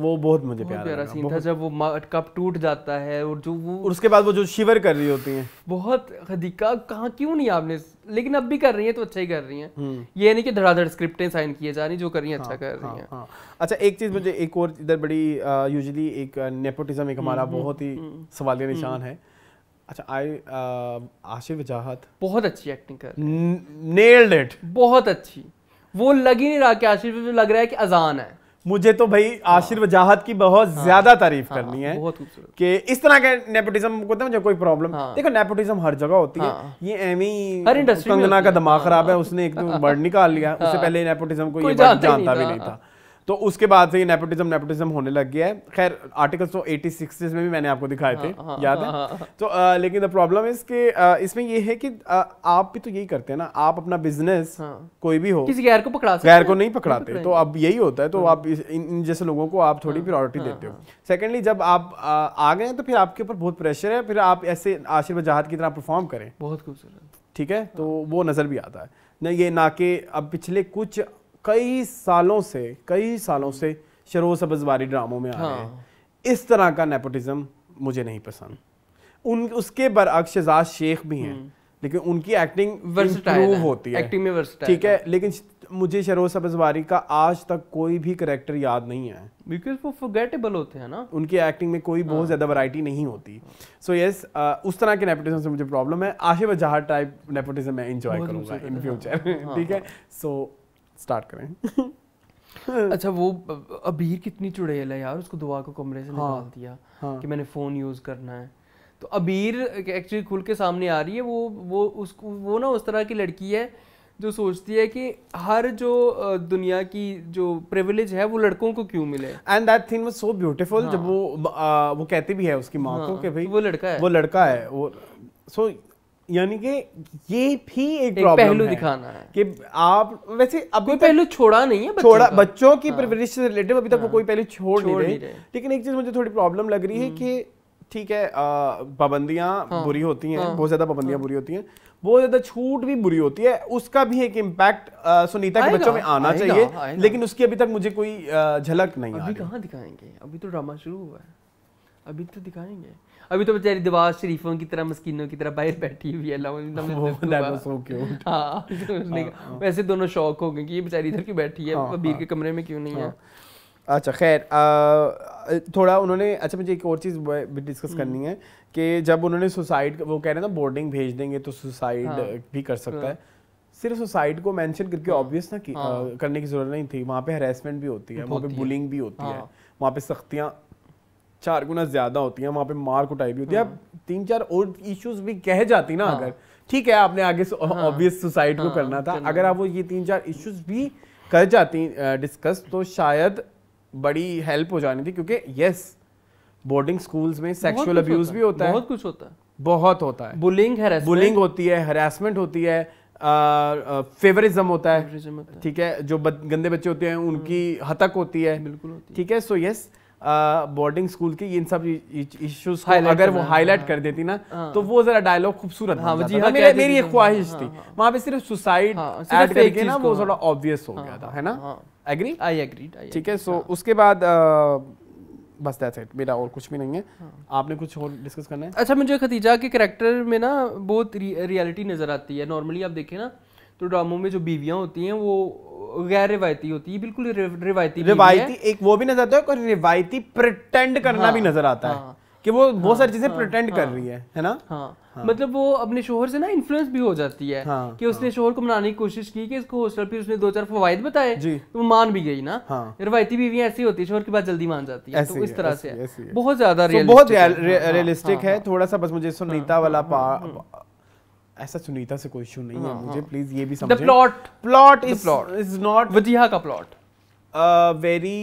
वो बहुत मुझे प्यारा, प्यारा सीन था जब वो
कप टूट जाता है और जो वो और उसके
बाद वो जो शिवर कर रही होती हैं
बहुत हदीका कहाँ क्यों नहीं आपने लेकिन अब भी कर रही हैं तो अच्छा ही कर रही हैं हम्म। ये नहीं कि धड़ाधड़ स्क्रिप्टें साइन किए जा रही जो कर रही हैं अच्छा हाँ, कर रही हैं
हाँ, हाँ, अच्छा एक चीज़ मुझे एक और इधर बड़ी यूजली एक नेपोटिज्म एक हमारा हम्म, हम्म, बहुत ही सवालिया निशान है अच्छा um, आई वजाहत बहुत अच्छी एक्टिंग कर नेल्ड इट बहुत अच्छी वो लग ही नहीं रहा कि लग रहा है कि अजान है मुझे तो भाई आशिर हाँ। वजाहत की बहुत हाँ। ज्यादा तारीफ हाँ। करनी है बहुत कि इस तरह के नेपोटिज्म को तो मुझे कोई प्रॉब्लम हाँ। देखो नेपोटिज्म हर जगह होती हाँ। है ये एमी हर इंडस्ट्री कंगना का दिमाग हाँ। खराब है उसने एक वर्ड तो निकाल लिया उससे हाँ। पहले नेपोटिज्म को ये जानता भी नहीं था तो उसके बाद से ये नेपोटिज्म नेपोटिज्म होने लग गया है खैर आर्टिकल तो एटी में भी मैंने आपको दिखाए थे हाँ, हाँ, याद है हाँ, तो लेकिन द प्रॉब्लम इज के इसमें ये है कि आप भी तो यही करते हैं ना आप अपना बिजनेस कोई भी हो किसी गैर को पकड़ा गैर को नहीं पकड़ाते तो अब यही होता है तो आप इन जैसे लोगों को आप थोड़ी प्रायोरिटी देते हो सेकेंडली जब आप आ गए तो फिर आपके ऊपर बहुत प्रेशर है फिर आप ऐसे आशीर्वाद जहाज की तरह परफॉर्म करें बहुत खूबसूरत ठीक है तो वो नज़र भी आता है ना ये ना कि अब पिछले कुछ कई सालों से कई सालों से शरो सब्जबारी ड्रामों में आ हाँ। रहे हैं हाँ। इस तरह का नेपोटिज्म मुझे नहीं पसंद उन उसके बरअक्स शहजाद शेख भी हैं हम्म। लेकिन उनकी एक्टिंग इम्प्रूव होती है एक्टिंग में ठीक है लेकिन मुझे शरो सब्जवारी का आज तक कोई भी करेक्टर याद नहीं है बिकॉज वो फॉरगेटेबल होते हैं ना उनकी एक्टिंग में कोई बहुत हाँ। ज़्यादा वैरायटी नहीं होती सो यस उस तरह के नेपोटिज्म से मुझे प्रॉब्लम है आशिफ जहार टाइप नेपोटिज्म मैं इंजॉय करूंगा इन फ्यूचर ठीक है सो स्टार्ट करें
अच्छा वो अबीर कितनी चुड़ैल है यार उसको दुआ को कमरे से निकाल हाँ, दिया हाँ। कि मैंने फ़ोन यूज़ करना है तो अबीर एक्चुअली खुल के सामने आ रही है वो वो उसको वो ना उस तरह की लड़की है जो सोचती है कि हर जो दुनिया की
जो प्रिविलेज है वो लड़कों को क्यों मिले and that thing was so beautiful जब हाँ। वो आ, वो कहती भी है उसकी माँ हाँ, को कि भाई वो लड़का है वो लड़का है वो सो so, यानी कि ये भी एक, एक पहलू दिखाना है कि आप वैसे अब कोई पहलू छोड़ा नहीं है छोड़ा बच्चों की परवरिश हाँ। से रिलेटेड अभी तक वो हाँ। कोई पहलू छोड़, नहीं रहे लेकिन एक चीज मुझे थोड़ी प्रॉब्लम लग रही है हम्म। कि ठीक है पाबंदियां हाँ, बुरी होती हैं हाँ, बहुत ज्यादा पाबंदियां हाँ, बुरी होती हैं बहुत ज्यादा छूट भी बुरी होती है उसका भी एक इम्पैक्ट सुनीता के बच्चों में आना चाहिए लेकिन उसकी अभी तक मुझे कोई
झलक नहीं अभी कहाँ दिखाएंगे अभी तो ड्रामा शुरू हुआ है अभी तो दिखाएंगे अभी तो बेचारी दिवास शरीफों की तरह मस्किनों की तरह बाहर बैठी हुई है हाँ, हाँ, हाँ वैसे दोनों शौक हो गए कि ये बेचारी इधर क्यों बैठी है हाँ, अबीर के
कमरे में क्यों नहीं है अच्छा खैर थोड़ा उन्होंने अच्छा मुझे एक और चीज़ भी डिस्कस हम्म। करनी है कि जब उन्होंने सुसाइड वो कह रहे हैं ना बोर्डिंग भेज देंगे तो सुसाइड हाँ, भी कर सकता है सिर्फ सुसाइड को मेंशन करके ऑब्वियस ना कि हाँ, करने की जरूरत नहीं थी वहाँ पे हरेसमेंट भी होती है वहाँ पे बुलिंग भी होती हाँ, है वहाँ पे सख्तियाँ चार गुना ज्यादा होती है वहां पे मार कुटाई भी होती है हाँ। तीन चार और इश्यूज भी कह जाती ना हाँ। अगर ठीक है आपने आगे ऑब्वियस सुसाइड हाँ। को करना था अगर आप वो ये तीन चार इश्यूज भी कर जाती डिस्कस तो शायद बड़ी हेल्प हो जानी थी क्योंकि यस बोर्डिंग स्कूल्स में सेक्सुअल अब्यूज भी होता है बहुत कुछ होता है बहुत होता है बुलिंग हैरेसमेंट बुलिंग होती है हैरेसमेंट होती है फेवरिज्म होता है ठीक है जो गंदे बच्चे होते हैं उनकी हतक होती है बिल्कुल ठीक है सो यस बोर्डिंग स्कूल के इन सब इश्यूज को अगर वो हाईलाइट कर देती ना हाँ। तो वो जरा डायलॉग खूबसूरत हाँ, मेरी एक ख्वाहिश हाँ, थी वहां पे सिर्फ सुसाइड ऐड करके ना वो थोड़ा ऑब्वियस हो गया था है ना एग्री आई एग्री ठीक है सो उसके बाद बस दैट्स इट मेरा और कुछ भी नहीं है हाँ। आपने कुछ और डिस्कस करना है
अच्छा मुझे खतीजा के करेक्टर में ना बहुत रियलिटी नज़र आती है नॉर्मली आप देखें ना तो ड्रामों में जो बीवियाँ होती हैं वो गैर रिवायती होती है बिल्कुल
रिवायती रिवायती एक वो भी नजर आता है और रिवायती प्रटेंड करना हाँ, भी नजर आता हाँ, है कि वो बहुत सारी हाँ, चीजें प्रटेंड हाँ, कर हाँ। रही है है ना हाँ। मतलब वो अपने शोहर से ना इन्फ्लुएंस भी हो
जाती है हाँ, कि उसने हाँ। शोहर को मनाने की कोशिश की कि इसको हॉस्टल फिर उसने दो चार फवायद बताए तो वो मान भी
गई ना हाँ।
रिवायती बीवियां ऐसी होती है शोहर के बाद जल्दी मान जाती है तो इस तरह से बहुत ज्यादा बहुत रियलिस्टिक है
थोड़ा सा बस मुझे सुनीता वाला ऐसा सुनीता तो से कोई इशू नहीं है हाँ, मुझे प्लीज हाँ। ये भी समझें plot plot is plot is not Wajiha का प्लॉट वेरी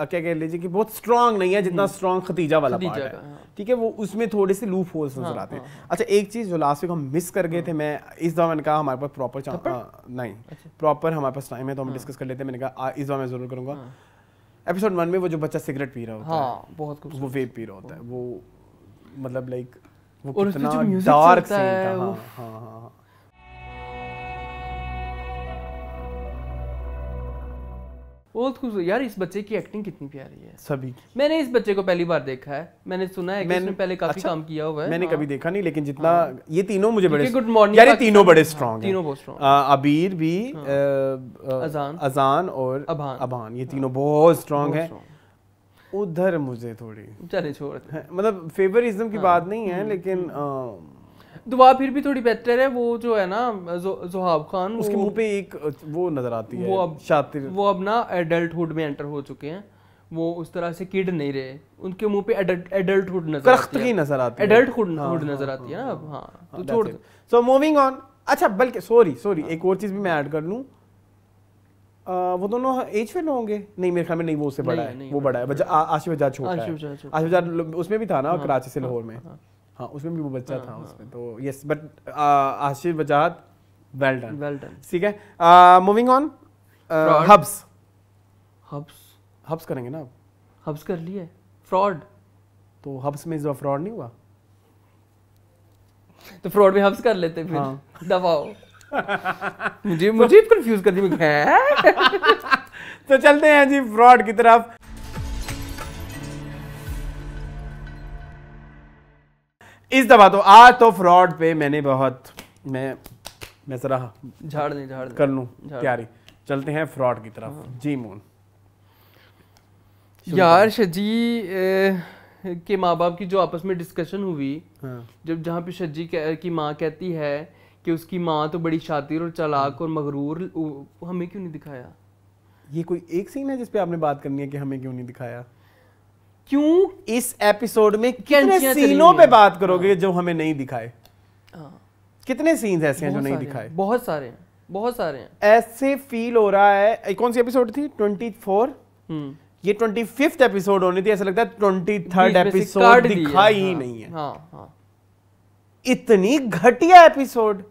क्या कह लीजिए कि बहुत स्ट्रांग नहीं है जितना स्ट्रांग हम्म। खतीजा वाला पार्ट है हाँ। ठीक है वो उसमें थोड़े से लूप होल्स नजर आते हैं अच्छा एक चीज जो लास्ट वीक हम मिस कर गए थे मैं इस बार मैंने कहा हमारे पास प्रॉपर नहीं प्रॉपर अच्छा। हमारे पास टाइम है तो हम डिस्कस कर लेते हैं मैंने कहा इस बार मैं जरूर करूंगा एपिसोड वन में वो जो बच्चा सिगरेट पी रहा होता है बहुत वो वेप पी रहा होता है वो मतलब लाइक वो और कितना जो म्यूजिक डार्क सीन था हाँ हाँ, हाँ, हाँ,
बहुत खूबसूरत यार इस बच्चे की एक्टिंग कितनी प्यारी है सभी की मैंने इस बच्चे को पहली बार देखा है मैंने
सुना है कि मैंने पहले काफी अच्छा, काम किया हुआ है मैंने हाँ। कभी देखा नहीं लेकिन जितना हाँ। ये तीनों मुझे बड़े गुड मॉर्निंग यार ये तीनों बड़े स्ट्रांग हाँ, तीनों बहुत स्ट्रांग अबीर भी अजान अजान और अभान अभान ये तीनों बहुत स्ट्रांग है उधर मुझे थोड़ी चले छोड़ मतलब फेवरिज्म की हाँ। बात नहीं है हम्म, लेकिन हम्म।
दुआ फिर भी थोड़ी बेहतर है वो जो है ना जो, जोहाब खान उसके मुंह पे एक वो नजर आती वो है वो अब शातिर वो अब ना एडल्टहुड में एंटर हो चुके हैं वो उस तरह से किड नहीं रहे उनके मुंह पे
एडल्टहुड नजर आती है हाँ, हाँ, नजर आती है एडल्टहुड हुड नजर आती है ना हाँ, अब हाँ तो छोड़ सो मूविंग ऑन अच्छा बल्कि सॉरी सॉरी एक और चीज भी मैं ऐड कर लूँ आ, वो दोनों एज फेलो होंगे नहीं मेरे ख्याल में नहीं वो उससे बड़ा है वो बड़ा है आशिफ बजाज छोटा है आशिफ बजाज उसमें भी था ना हाँ, कराची से हाँ, लाहौर में हाँ।, हाँ उसमें भी वो बच्चा था उसमें तो yes but Asif Bajaj well done well done ठीक है मूविंग ऑन हब्स हब्स हब्स करेंगे ना हब्स कर लिए फ्रॉड तो हब्स में जो फ्रॉड नहीं हुआ तो फ्रॉड में हब्स
कर लेते फिर दबाओ तो
मुझे मुझे कंफ्यूज कर दिया तो चलते हैं जी फ्रॉड की तरफ इस दफा तो आज तो फ्रॉड पे मैंने बहुत मैं मैं जरा झाड़ नहीं झाड़ कर लू तैयारी चलते हैं फ्रॉड की तरफ हाँ। जी मोन यार
शजी ए, के माँ बाप की जो आपस में डिस्कशन हुई हाँ। जब जहाँ पे शजी की माँ कहती है कि उसकी माँ तो बड़ी शातिर और चालाक हाँ। और मगरूर हमें क्यों नहीं दिखाया ये कोई
एक सीन है जिसपे आपने बात करनी है कि हमें क्यों नहीं दिखाया क्यों इस एपिसोड में कितने सीनों पे बात करोगे हाँ। जो हमें नहीं दिखाए हाँ। कितने सीन्स ऐसे हैं जो नहीं दिखाए बहुत सारे हैं बहुत सारे हैं ऐसे फील हो रहा है कौन सी एपिसोड थी ट्वेंटी हम्म। फोर ये ट्वेंटी फिफ्थ एपिसोड होनी थी ऐसा लगता है ट्वेंटी थर्ड एपिसोड दिखाई ही नहीं है इतनी घटिया एपिसोड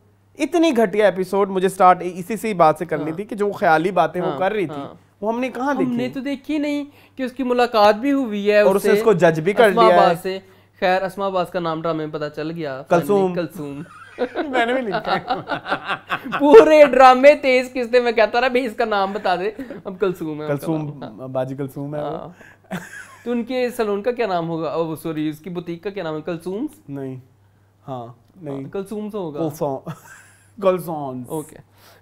इतनी घटिया एपिसोड मुझे स्टार्ट इसी से ही बात से करनी हाँ। थी कि जो ख्याली बातें हाँ, वो कर रही थी हाँ।
वो हमने कहा देखी हमने तो देखी नहीं कि उसकी मुलाकात भी हुई है और उसे उसको जज भी कर लिया है से खैर असमाबाद का नाम ड्रामे में पता चल गया कलसूम कलसूम मैंने भी लिखा पूरे ड्रामे तेज किस्ते में कहता रहा भाई इसका नाम बता दे अब कलसूम है कलसूम
हाँ। बाजी कलसूम है हाँ।
तो उनके सलून का क्या नाम होगा ओ सॉरी उसकी बुटीक का क्या नाम है कलसूम नहीं हाँ नहीं हाँ, कलसूम्स होगा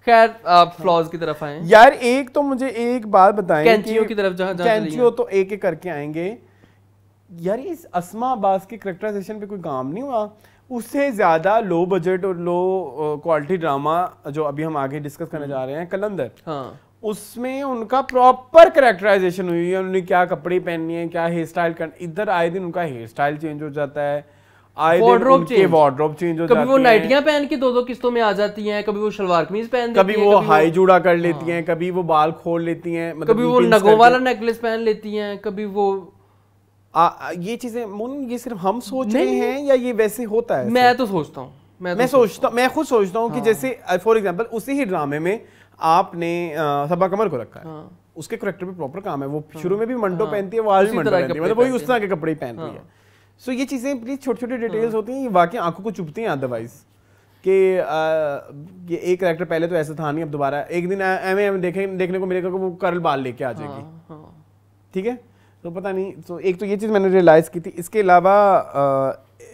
खैर आप फ्लॉज हाँ। की तरफ आए यार एक तो मुझे एक बात बताएं कैंचियो की तरफ जहां कैंचियो तो एक एक करके आएंगे यार इस अब्बास के करेक्टराइजेशन पे कोई काम नहीं हुआ उससे ज़्यादा लो बजट और लो क्वालिटी ड्रामा जो अभी हम आगे डिस्कस करने हम्म। जा रहे हैं कलंदर हाँ उसमें उनका प्रॉपर करेक्टराइजेशन हुई है उन्होंने क्या कपड़े पहननी है क्या हेयर स्टाइल कर इधर आए दिन उनका हेयर स्टाइल चेंज हो जाता है आए चेंज हो कभी वो नाइटियां
पहन के दो दो किस्तों में आ जाती हैं कभी वो शलवार कमीज पहन कभी वो हाई
जूड़ा कर लेती हैं हाँ। कभी वो बाल खोल लेती हैं मतलब कभी वो नगों वाला
नेकलेस पहन लेती हैं कभी वो आ,
ये चीजें ये सिर्फ हम सोच रहे हैं या ये वैसे होता है मैं तो सोचता हूँ मैं, तो मैं सोचता हूँ मैं खुद सोचता हूँ कि हाँ। जैसे फॉर एग्जाम्पल उसी ही ड्रामे में आपने सबा कमर को रखा है हाँ। उसके करेक्टर पे प्रॉपर काम है वो हाँ। शुरू में भी मंटो पहनती है वो आज भी मंडो पहनती है मतलब वही उस तरह के कपड़े पहन रही है सो ये चीज़ें प्लीज़ छोटी छोटी डिटेल्स होती हैं ये वाकई आंखों को चुभती हैं अदरवाइज कि ये एक करेक्टर पहले तो ऐसा था नहीं अब दोबारा एक दिन एम एम देखें देखने को मिलेगा वो करल बाल लेके आ हाँ, जाएगी हाँ। ठीक है तो पता नहीं तो एक तो ये चीज़ मैंने रियलाइज़ की थी इसके अलावा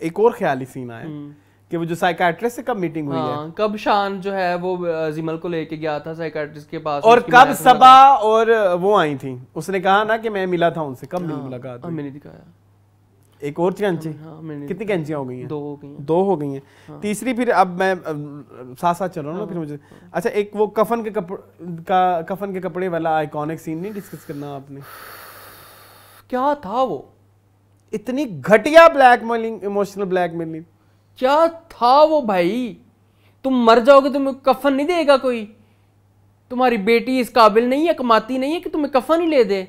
एक और ख्याली सीन आया हम्म। कि वो जो साइकाट्रिस्ट से कब मीटिंग हुई है हाँ,
कब शान जो है वो जिमल को लेके गया था साइकाट्रिस्ट के पास और कब सबा
और वो आई थी उसने कहा ना कि मैं मिला था उनसे कब हाँ, मिली मुलाकात मिली दिखाया एक और कैंची हाँ, कितनी कैंचियाँ हो गई हैं दो हो गई हैं दो हो गई हैं हाँ। तीसरी फिर अब मैं साथ साथ चल रहा हूँ ना हाँ, फिर मुझे हाँ। अच्छा एक वो कफन के कपड़े का कफन के कपड़े वाला आइकॉनिक सीन नहीं डिस्कस करना आपने क्या था वो इतनी घटिया blackmailing emotional blackmailing क्या था वो भाई तुम
मर जाओगे तुम्हें कफन नहीं देगा कोई तुम्हारी बेटी इस काबिल नहीं है कमाती नहीं है कि तुम्हें कफन ही ले दे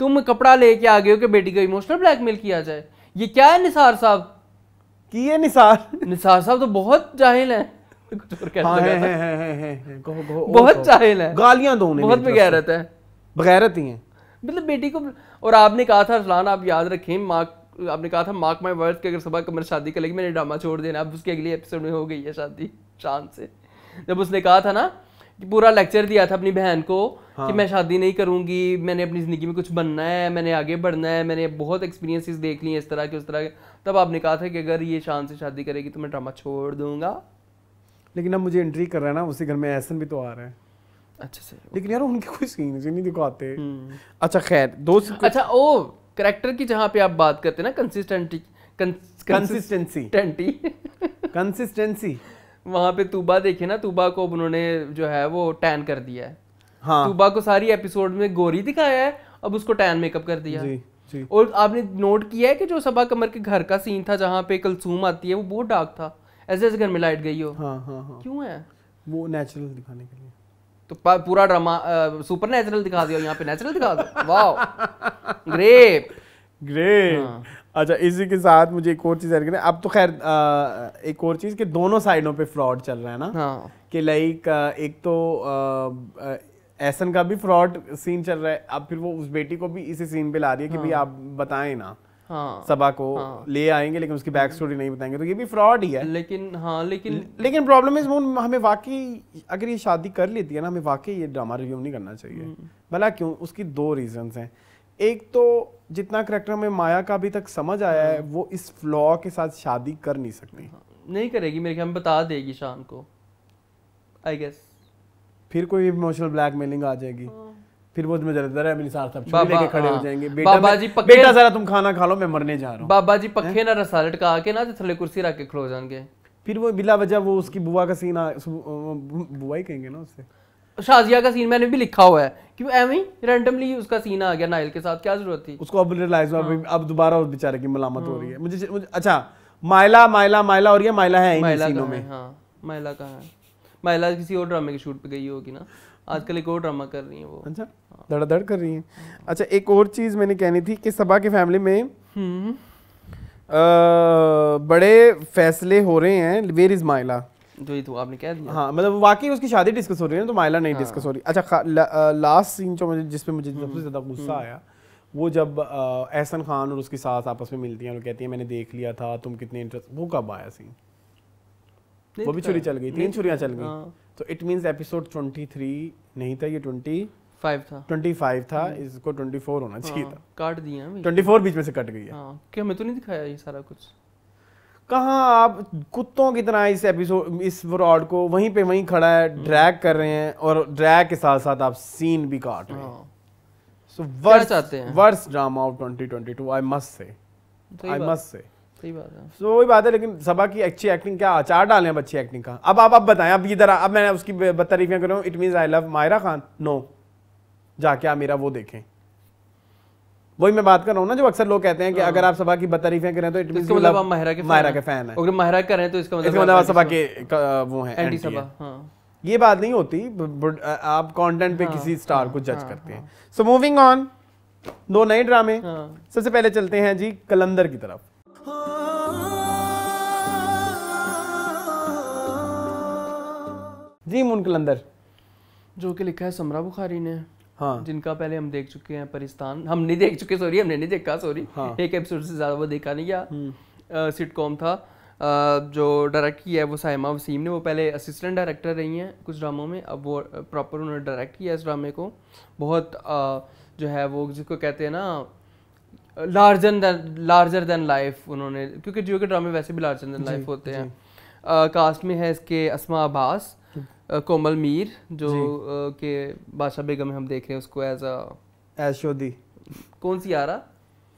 तुम कपड़ा लेके आ गए हो कि बेटी को इमोशनल ब्लैकमेल किया जाए ये क्या है निसार साहब की है निसार निसार साहब तो बहुत जाहिल हैं
हाँ, है, बहुत जाहिल है गालियां दो बहुत बगैरत है बगैरत ही है मतलब बेटी
को और आपने कहा था असलान आप याद रखें माक आपने कहा था माक माई वर्थ के अगर सुबह कमर शादी कर लेगी मैंने ड्रामा छोड़ देना अब उसके अगले एपिसोड में हो गई है शादी चांद से जब उसने कहा था ना पूरा लेक्चर दिया था अपनी बहन को हाँ। कि मैं शादी नहीं करूंगी मैंने अपनी ज़िंदगी में कुछ बनना है मैंने आगे बढ़ना है मैंने बहुत एक्सपीरियंसेस देख लिए इस तरह के उस तरह के तब आपने कहा था कि अगर ये शान से शादी करेगी तो मैं ड्रामा छोड़ दूंगा
लेकिन अब मुझे एंट्री कर रहा है ना उसी घर में ऐसन भी तो आ रहा है अच्छा सर लेकिन यार उनके कोई सीन नहीं दिखाते हम्म। अच्छा खैर दोस्त अच्छा
ओ करेक्टर की जहाँ पे आप बात करते हैं ना कंसिस्टेंटी कंसिस्टेंसी कंसिस्टेंसी वहाँ पे तूबा देखे ना तूबा को उन्होंने जो है वो टैन कर दिया है हाँ। तूबा को सारी एपिसोड में गोरी दिखाया है अब उसको टैन मेकअप कर दिया जी, जी। और आपने नोट किया है कि जो सबा कमर के घर का सीन था जहाँ पे कलसूम आती है वो बहुत डार्क था ऐसे ऐसे घर में लाइट गई हो हाँ, हाँ, हाँ। क्यों है
वो नेचुरल दिखाने के लिए
तो पूरा ड्रामा सुपर नेचुरल दिखा दिया यहाँ पे नेचुरल दिखा दो वाह
ग्रेट ग्रेट अच्छा इसी के साथ मुझे एक और चीज़ करना अब तो खैर एक और चीज़ कि दोनों साइडों पे फ्रॉड चल रहा है ना हाँ। कि लाइक एक तो ऐसन का भी फ्रॉड सीन चल रहा है अब फिर वो उस बेटी को भी इसी सीन पे ला रही है कि हाँ। आप बताएं ना
हाँ, सभा को हाँ,
ले आएंगे लेकिन उसकी बैक स्टोरी नहीं बताएंगे तो ये भी फ्रॉड ही है लेकिन हाँ लेकिन लेकिन प्रॉब्लम इज हमें वाकई अगर ये शादी कर लेती है ना हमें वाकई ये ड्रामा रिव्यू नहीं करना चाहिए हम्म। भला क्यों उसकी दो रीजंस हैं एक तो जितना करेक्टर में माया का अभी तक समझ आया है हाँ। वो इस फ्लॉ के साथ शादी कर नहीं सकती हाँ,
नहीं करेगी मेरे ख्याल बता देगी शाम को
आई गेस फिर कोई इमोशनल ब्लैकमेलिंग आ जाएगी हाँ। फिर वो जरदार है निसार साहब छुरी लेके खड़े हो जाएंगे बेटा बाबा जी पक्के बेटा जरा तुम खाना खा लो मैं मरने जा रहा हूँ बाबा जी पक्के
ना रसालट का आके ना तो थले कुर्सी रख के खड़ो जाएंगे
फिर वो बिला वजह वो उसकी बुआ का सीन बुआ ही कहेंगे ना उससे शाजिया का सीन मैंने भी लिखा हुआ है कि एवं ही रैंडमली उसका सीन आ गया नाइल के साथ क्या जरूरत थी उसको अब रियलाइज हुआ हाँ। अब दोबारा उस बेचारे की मलामत हो रही है हाँ। मुझे, मुझे अच्छा माइला माइला माइला और ये माइला है माइला सीनों में
हाँ माइला का है माइला किसी और ड्रामे के शूट पे गई होगी ना आजकल एक और ड्रामा कर रही है वो अच्छा
हाँ। धड़ कर रही है अच्छा एक और चीज मैंने कहनी थी कि सबा की फैमिली में आ, हम्म। बड़े फैसले हो रहे हैं वेर इज माइला
तो हाँ
मतलब तो हाँ। अच्छा हम्म। हम्म। देख लिया था तुम कितने वो कब आया सीन वो भी छुरी चल गई तीन चल गई हाँ। तो इट एपिसोड ट्वेंटी थ्री नहीं था ये ट्वेंटी फाइव था ट्वेंटी फाइव था हम्म। इसको ट्वेंटी फोर होना चाहिए हाँ, था दिया ट्वेंटी फोर बीच में से कट गई है हाँ,
क्या तो नहीं दिखाया ये सारा कुछ
कहाँ आप कुत्तों की तरह इस एपिसोड इस फ्रॉड को वहीं पे वहीं खड़ा है ड्रैग हम्म। कर रहे हैं और ड्रैग के साथ साथ आप सीन भी काट रहे हैं so worse worse drama of 2022 I must say I must से सही बात है सो so, वही बात है लेकिन सबा की अच्छी एक्टिंग क्या अचार डाले हैं अच्छी एक्टिंग का अब आप अब बताएं अब इधर अब मैं उसकी तारीफियाँ कर रहा हूँ it mean I love Maira Khan no जाके आप मेरा वो देखें वही मैं बात कर रहा हूँ ना जो अक्सर लोग कहते हैं कि हाँ। अगर आप सभा की बतारीफें करें तो, तो इट मीन मतलब, मतलब आप महरा के महरा के फैन है अगर महरा करें तो इसका मतलब इसका मतलब सभा के वो है एंटी सभा ये बात नहीं होती आप कंटेंट पे हाँ, किसी स्टार हाँ, को जज करते हैं सो मूविंग ऑन दो नए ड्रामे सबसे पहले चलते हैं जी कलंदर की तरफ
जी मुन कलंदर जो कि लिखा है समरा बुखारी ने हाँ जिनका पहले हम देख चुके हैं परिस्तान हम नहीं देख चुके सॉरी हमने नहीं देखा सॉरी हाँ। एक एपिसोड से ज़्यादा वो देखा नहीं गया सिटकॉम हम्म। था जो डायरेक्ट किया है वो साइमा वसीम ने वो पहले असिस्टेंट डायरेक्टर रही हैं कुछ ड्रामों में अब वो प्रॉपर उन्होंने डायरेक्ट किया इस ड्रामे को बहुत जो है वो जिसको कहते हैं ना larger than larger than life उन्होंने क्योंकि जियो के ड्रामे वैसे भी लार्जर देन लाइफ होते हैं कास्ट में है इसके असमा अब्बास कोमल मीर जो के बादशाह बेगम हम देख रहे हैं उसको एज एज शोदी कौन सी आ रहा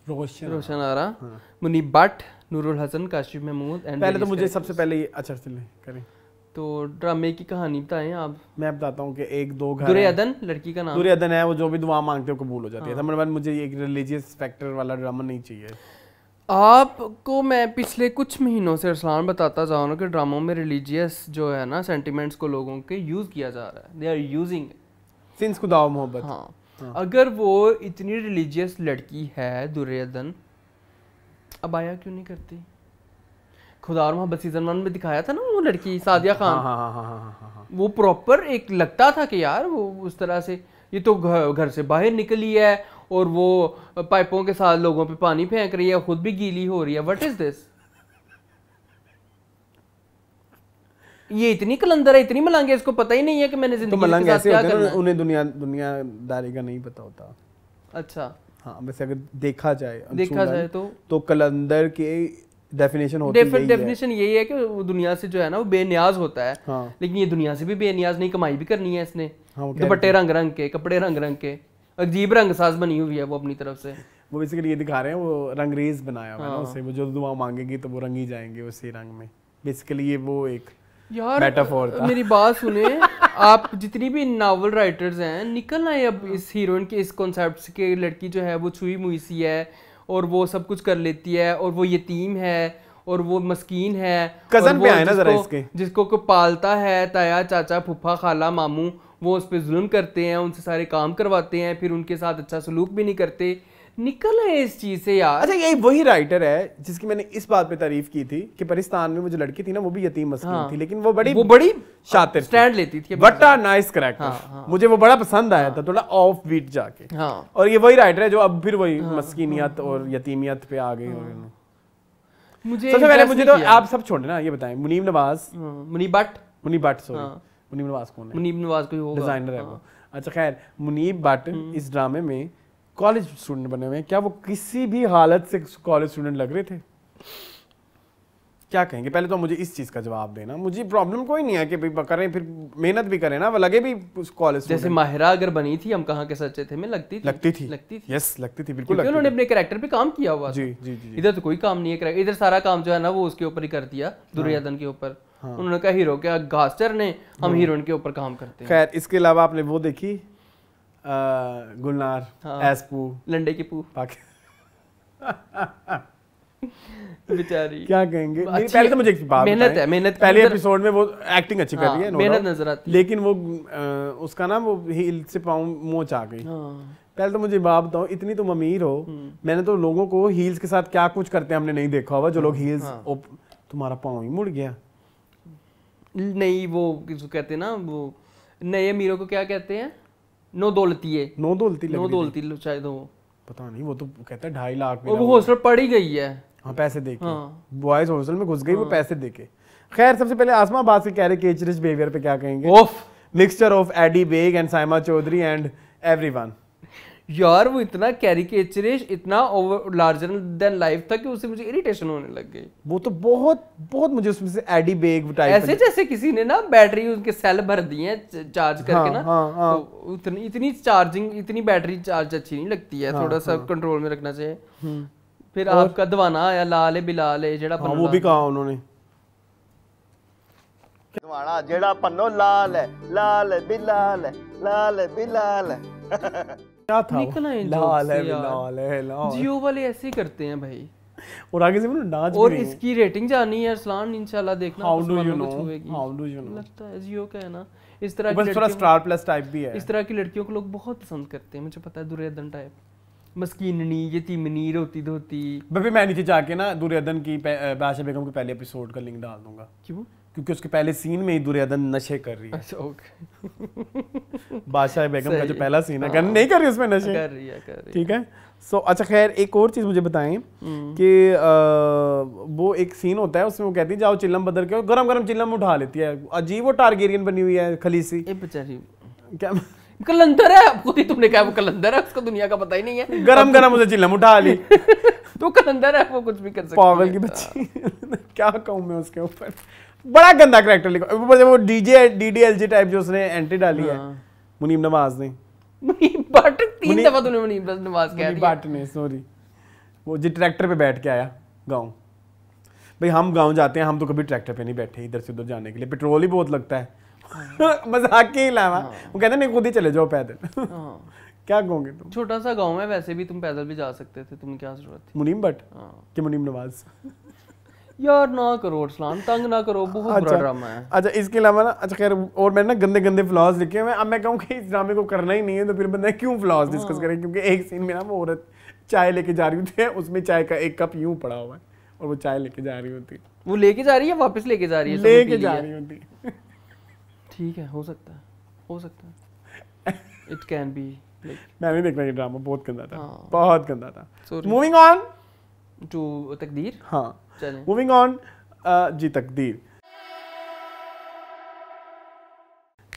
रोशन रोशन आ रहा मुनी भट्ट नूरुल हसन
काशिफ महमूद एंड पहले तो मुझे सबसे पहले अच्छा चले करें तो ड्रामे की कहानी बताएं आप मैं बताता हूँ कि एक दो घर दुर्योधन लड़की का नाम दुर्योधन है वो जो भी दुआ मांगते हो कबूल हो जाती हाँ। है तो मतलब मुझे एक रिलीजियस फैक्टर वाला ड्रामा नहीं चाहिए आपको
मैं पिछले कुछ महीनों से अरसलान बताता जा रहा हूँ कि ड्रामों में रिलीजियस जो है ना सेंटिमेंट्स को लोगों के यूज़ किया जा रहा है दे आर यूजिंग सिंस खुदा मोहब्बत हाँ।, हाँ, अगर वो इतनी रिलीजियस लड़की है दुर्योधन अब आया क्यों नहीं करती खुदा मोहब्बत सीजन वन में दिखाया था ना वो लड़की सादिया हाँ, खान हाँ, हाँ, हाँ, हाँ, हाँ, हाँ, वो प्रॉपर एक लगता था कि यार वो उस तरह से ये तो घर से बाहर निकली है और वो पाइपों के साथ लोगों पे पानी फेंक रही है खुद भी गीली हो रही है व्हाट इज दिस ये इतनी कलंदर है इतनी मलंग है इसको पता ही नहीं है कि मैंने तो जिंदगी तो मलंग ऐसे क्या करना
उन्हें दुनिया दुनियादारी का नहीं पता होता अच्छा हाँ वैसे अगर देखा जाए देखा जाए तो तो कलंदर के डेफिनेशन होती Defin, यही डेफिनेशन
यही है कि वो दुनिया से जो है ना वो बेनियाज होता है हाँ। लेकिन ये दुनिया से भी बेनियाज नहीं कमाई भी करनी है इसने हाँ, दुपट्टे रंग रंग के कपड़े रंग रंग के अजीब
रंग साज बनी हुई है वो अपनी तरफ से वो बेसिकली ये दिखा रहे हैं वो रंगरेज बनाया हुआ है हाँ। उसे वो जो दुआ मांगेगी तो वो रंग ही जाएंगे उसी रंग में बेसिकली ये वो एक
यार मेटाफोर था। मेरी बात सुने आप जितनी भी नावल राइटर्स हैं निकल आए अब इस हीरोइन के इस कॉन्सेप्ट के लड़की जो है वो छुई मुई सी है और वो सब कुछ कर लेती है और वो यतीम है और वो मस्कीन है कजन पे आए ना जरा इसके जिसको को पालता है ताया चाचा फूफा खाला मामू वो उस पर जुल्म करते हैं उनसे सारे काम करवाते हैं फिर उनके साथ
अच्छा सलूक भी नहीं करते निकल है इस चीज से यार अच्छा ये वही राइटर है जिसकी मैंने इस बात पे तारीफ की थी कि परिस्तान में वो जो लड़की थी ना वो भी यतीम मस्किन हाँ। थी लेकिन वो बड़ी वो बड़ी शातिर स्टैंड लेती थी बट अ नाइस करेक्टर हाँ, हाँ, मुझे वो बड़ा पसंद आया था हाँ। थोड़ा ऑफ बीट जाके हाँ, और ये वही राइटर है जो अब फिर वही हाँ। मस्किनियत हाँ। और यतीमियत पे आ गई हाँ।
मुझे सबसे पहले मुझे तो आप
सब छोड़े ना ये बताएं मुनीम नवाज मुनीब भट्ट मुनीब भट्ट सॉरी मुनीब नवाज कौन है मुनीब नवाज कोई होगा डिजाइनर है वो अच्छा खैर मुनीब भट्ट हम्म। इस ड्रामे में कॉलेज स्टूडेंट बने हुए हैं क्या वो किसी भी हालत से कॉलेज स्टूडेंट लग रहे थे क्या कहेंगे पहले तो मुझे इस चीज़ का जवाब देना मुझे प्रॉब्लम कोई नहीं है कि करें फिर मेहनत भी करें ना वो लगे भी उस कॉलेज जैसे
माहिरा अगर बनी थी हम कहाँ के सच्चे थे मैं लगती थी
लगती थी लगती थी यस लगती थी बिल्कुल उन्होंने
अपने कैरेक्टर पे काम किया हुआ जी जी जी इधर तो कोई काम नहीं है इधर सारा काम जो है ना वो उसके ऊपर ही कर दिया हाँ। दुर्योधन के ऊपर हाँ। उन्होंने कहा हीरो क्या गास्टर ने हम हाँ। हीरोइन के ऊपर काम करते हैं खैर
इसके अलावा आपने वो देखी गुलनार हाँ। एसपू लंडे की पू बेचारी क्या कहेंगे अच्छी पहले तो मुझे एक बात मेहनत है मेहनत पहले एपिसोड में वो एक्टिंग अच्छी कर रही है हाँ, मेहनत नजर आती है लेकिन वो उसका ना वो हील से पांव मोच आ गई हाँ। पहले तो मुझे बात बताओ इतनी तुम अमीर हो हम्म। मैंने तो लोगों को हील्स के साथ क्या कुछ करते हैं हमने नहीं देखा हुआ जो लोग हील्स तुम्हारा पांव ही मुड़ गया नहीं वो
कहते हैं ना वो नए अमीरों को क्या कहते हैं नो दौलती है नो दौलती नो दौलती
शायद वो पता नहीं वो तो कहता है ढाई लाख वो हॉस्टल पड़ी गई है हाँ पैसे दे बॉयज हॉस्टल हाँ। में घुस गई वो हाँ। पैसे दे खैर सबसे पहले आसमा बात से कह रहे केचरिश बिहेवियर पे क्या कहेंगे of mixture of Adi Baig and Saima Chaudhry and everyone यार वो इतना कैरिकेचरिश इतना ओवर लार्जर देन लाइफ था कि उससे मुझे इरिटेशन होने लग गई वो तो बहुत बहुत मुझे उसमें से एडी बेग टाइप ऐसे
जैसे किसी ने ना बैटरी उनके सेल भर दी है चार्ज हाँ, करके हाँ, ना हाँ, हाँ. तो उतनी इतनी चार्जिंग इतनी बैटरी चार्ज अच्छी नहीं लगती है हाँ, थोड़ा सा हाँ. कंट्रोल में रखना चाहिए हम्म। फिर और... आपका दवाना आया लाल बिलाल है जेड़ा हाँ, वो भी कहा उन्होंने दवाना जेड़ा पन्नो लाल है लाल बिलाल लाल बिलाल क्या था निकला है लाल है लाल है लाल जियो वाले ऐसे ही करते हैं भाई
और आगे से नाच और इसकी
रेटिंग जानी है अरसलान इंशाल्लाह देखना how do you know how do you know लगता है जियो का है ना इस तरह बस थोड़ा स्टार प्लस टाइप भी है इस तरह की लड़कियों को लोग बहुत पसंद करते हैं मुझे पता है दुर्योधन
टाइप मस्कीननी थी मनीर होती धोती बबे मैं नीचे जाके ना दुर्योधन की बादशाह बेगम के पहले एपिसोड का लिंक डाल दूंगा क्यों क्योंकि उसके पहले सीन में ही दुर्योधन नशे कर रही है अच्छा ओके बादशाह बेगम का जो पहला सीन है हाँ। नहीं कर रही उसमें नशे कर रही है कर रही ठीक है सो so, अच्छा खैर एक और चीज़ मुझे बताएं हम्म। कि वो एक सीन होता है उसमें वो कहती है जाओ चिल्लम बदल के गरम गरम चिल्लम उठा लेती है अजीब वो टारगेरियन बनी हुई है खलीसी बेचारी क्या कलंदर है खुद ही तुमने कहा वो कलंदर है उसको
दुनिया का पता ही नहीं है गरम गरम उसे
चिल्लम उठा ली
तो कलंदर है वो कुछ भी कर सकता पागल
की बच्ची क्या कहूं मैं उसके ऊपर बड़ा गंदा करेक्टर लिखा वो डीजे डीडीएलजी टाइप जो उसने एंट्री डाली है हाँ। मुनीम नवाज ने मुनीम बट तीन दफा तूने मुनीम नवाज कह दिया बट ने सॉरी वो जी ट्रैक्टर पे बैठ के आया गांव भाई हम गांव जाते हैं हम तो कभी ट्रैक्टर पे नहीं बैठे इधर से उधर जाने के लिए पेट्रोल ही बहुत लगता है हाँ। मजाक के अलावा हाँ। वो कहते नहीं खुद ही चले जाओ पैदल क्या कहोगे तुम छोटा
सा गांव है वैसे भी तुम पैदल भी जा सकते थे तुम क्या जरूरत
थी मुनीम भट्ट मुनीम नवाज यार ना करो अरसलान तंग ना करो बहुत अच्छा, बुरा ड्रामा है अच्छा इसके अलावा ना अच्छा खैर और मैंने ना गंदे गंदे फ्लॉज लिखे हैं अब मैं कहूँ कि इस ड्रामे को करना ही नहीं है तो फिर बंदा क्यों फ्लॉज डिस्कस करें क्योंकि एक सीन में ना वो औरत चाय लेके जा रही होती है उसमें चाय का एक कप यूं पड़ा हुआ है और वो चाय लेके जा रही होती है वो लेके जा रही है वापस लेके जा रही है लेके जा रही
होती ठीक है हो सकता है हो सकता है इट कैन बी मैं नहीं देखना ये ड्रामा
बहुत गंदा था हाँ। बहुत गंदा था मूविंग ऑन टू तकदीर हाँ मूविंग ऑन जी तकदीर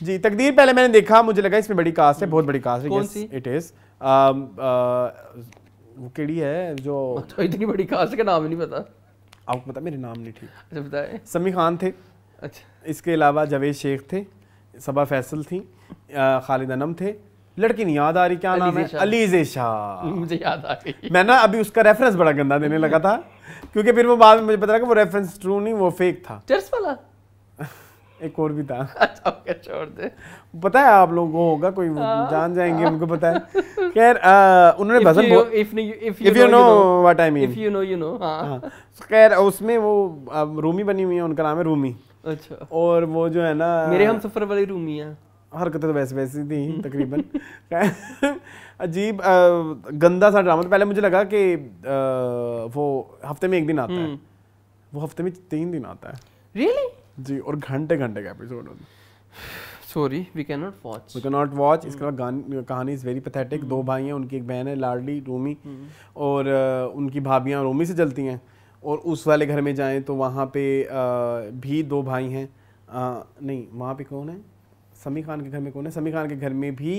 जी तकदीर पहले मैंने देखा मुझे लगा इसमें बड़ी कास्ट है बहुत बड़ी कास्ट है कौन yes, see it is um, वो केड़ी है जो तो इतनी बड़ी कास्ट का नाम ही नहीं पता आपको पता मेरे नाम नहीं ठीक अच्छा बताए समी खान थे अच्छा इसके अलावा जावेद शेख थे सबा फैसल थी खालिद अनम थे लड़की नहीं याद आ रही क्या नाम है अलीजे शाह मुझे
याद आ रही मैं ना
अभी उसका रेफरेंस बड़ा गंदा देने लगा था क्योंकि फिर वो बाद में मुझे पता लगा वो रेफरेंस ट्रू नहीं वो फेक था चर्च वाला एक और भी था अच्छा
ओके छोड़ दे
पता है आप लोगों को होगा कोई हाँ। जान जाएंगे उनको पता है खैर उन्होंने भजन if if you know what I mean if you know you know हां खैर उसमें वो रूमी बनी हुई है उनका नाम है रूमी अच्छा और वो जो है ना मेरे हम सफर वाली रूमी है हरकत तो वैसे वैसे थी तकरीबन अजीब गंदा सा ड्रामा तो पहले मुझे लगा कि वो हफ्ते में एक दिन आता है हम्म। वो हफ्ते में तीन दिन आता है रियली जी और घंटे घंटे का episode sorry we can not watch we can not watch इसके अलावा हम्म। कहानी इज़ वेरी पैथेटिक दो हम्म। भाई हैं उनकी एक बहन है लाडली रोमी और उनकी भाभियाँ रोमी से चलती हैं और उस वाले घर में जाएं तो वहाँ पे भी दो भाई हैं नहीं वहाँ पे कौन है समी खान के घर में कौन है समी खान के घर में भी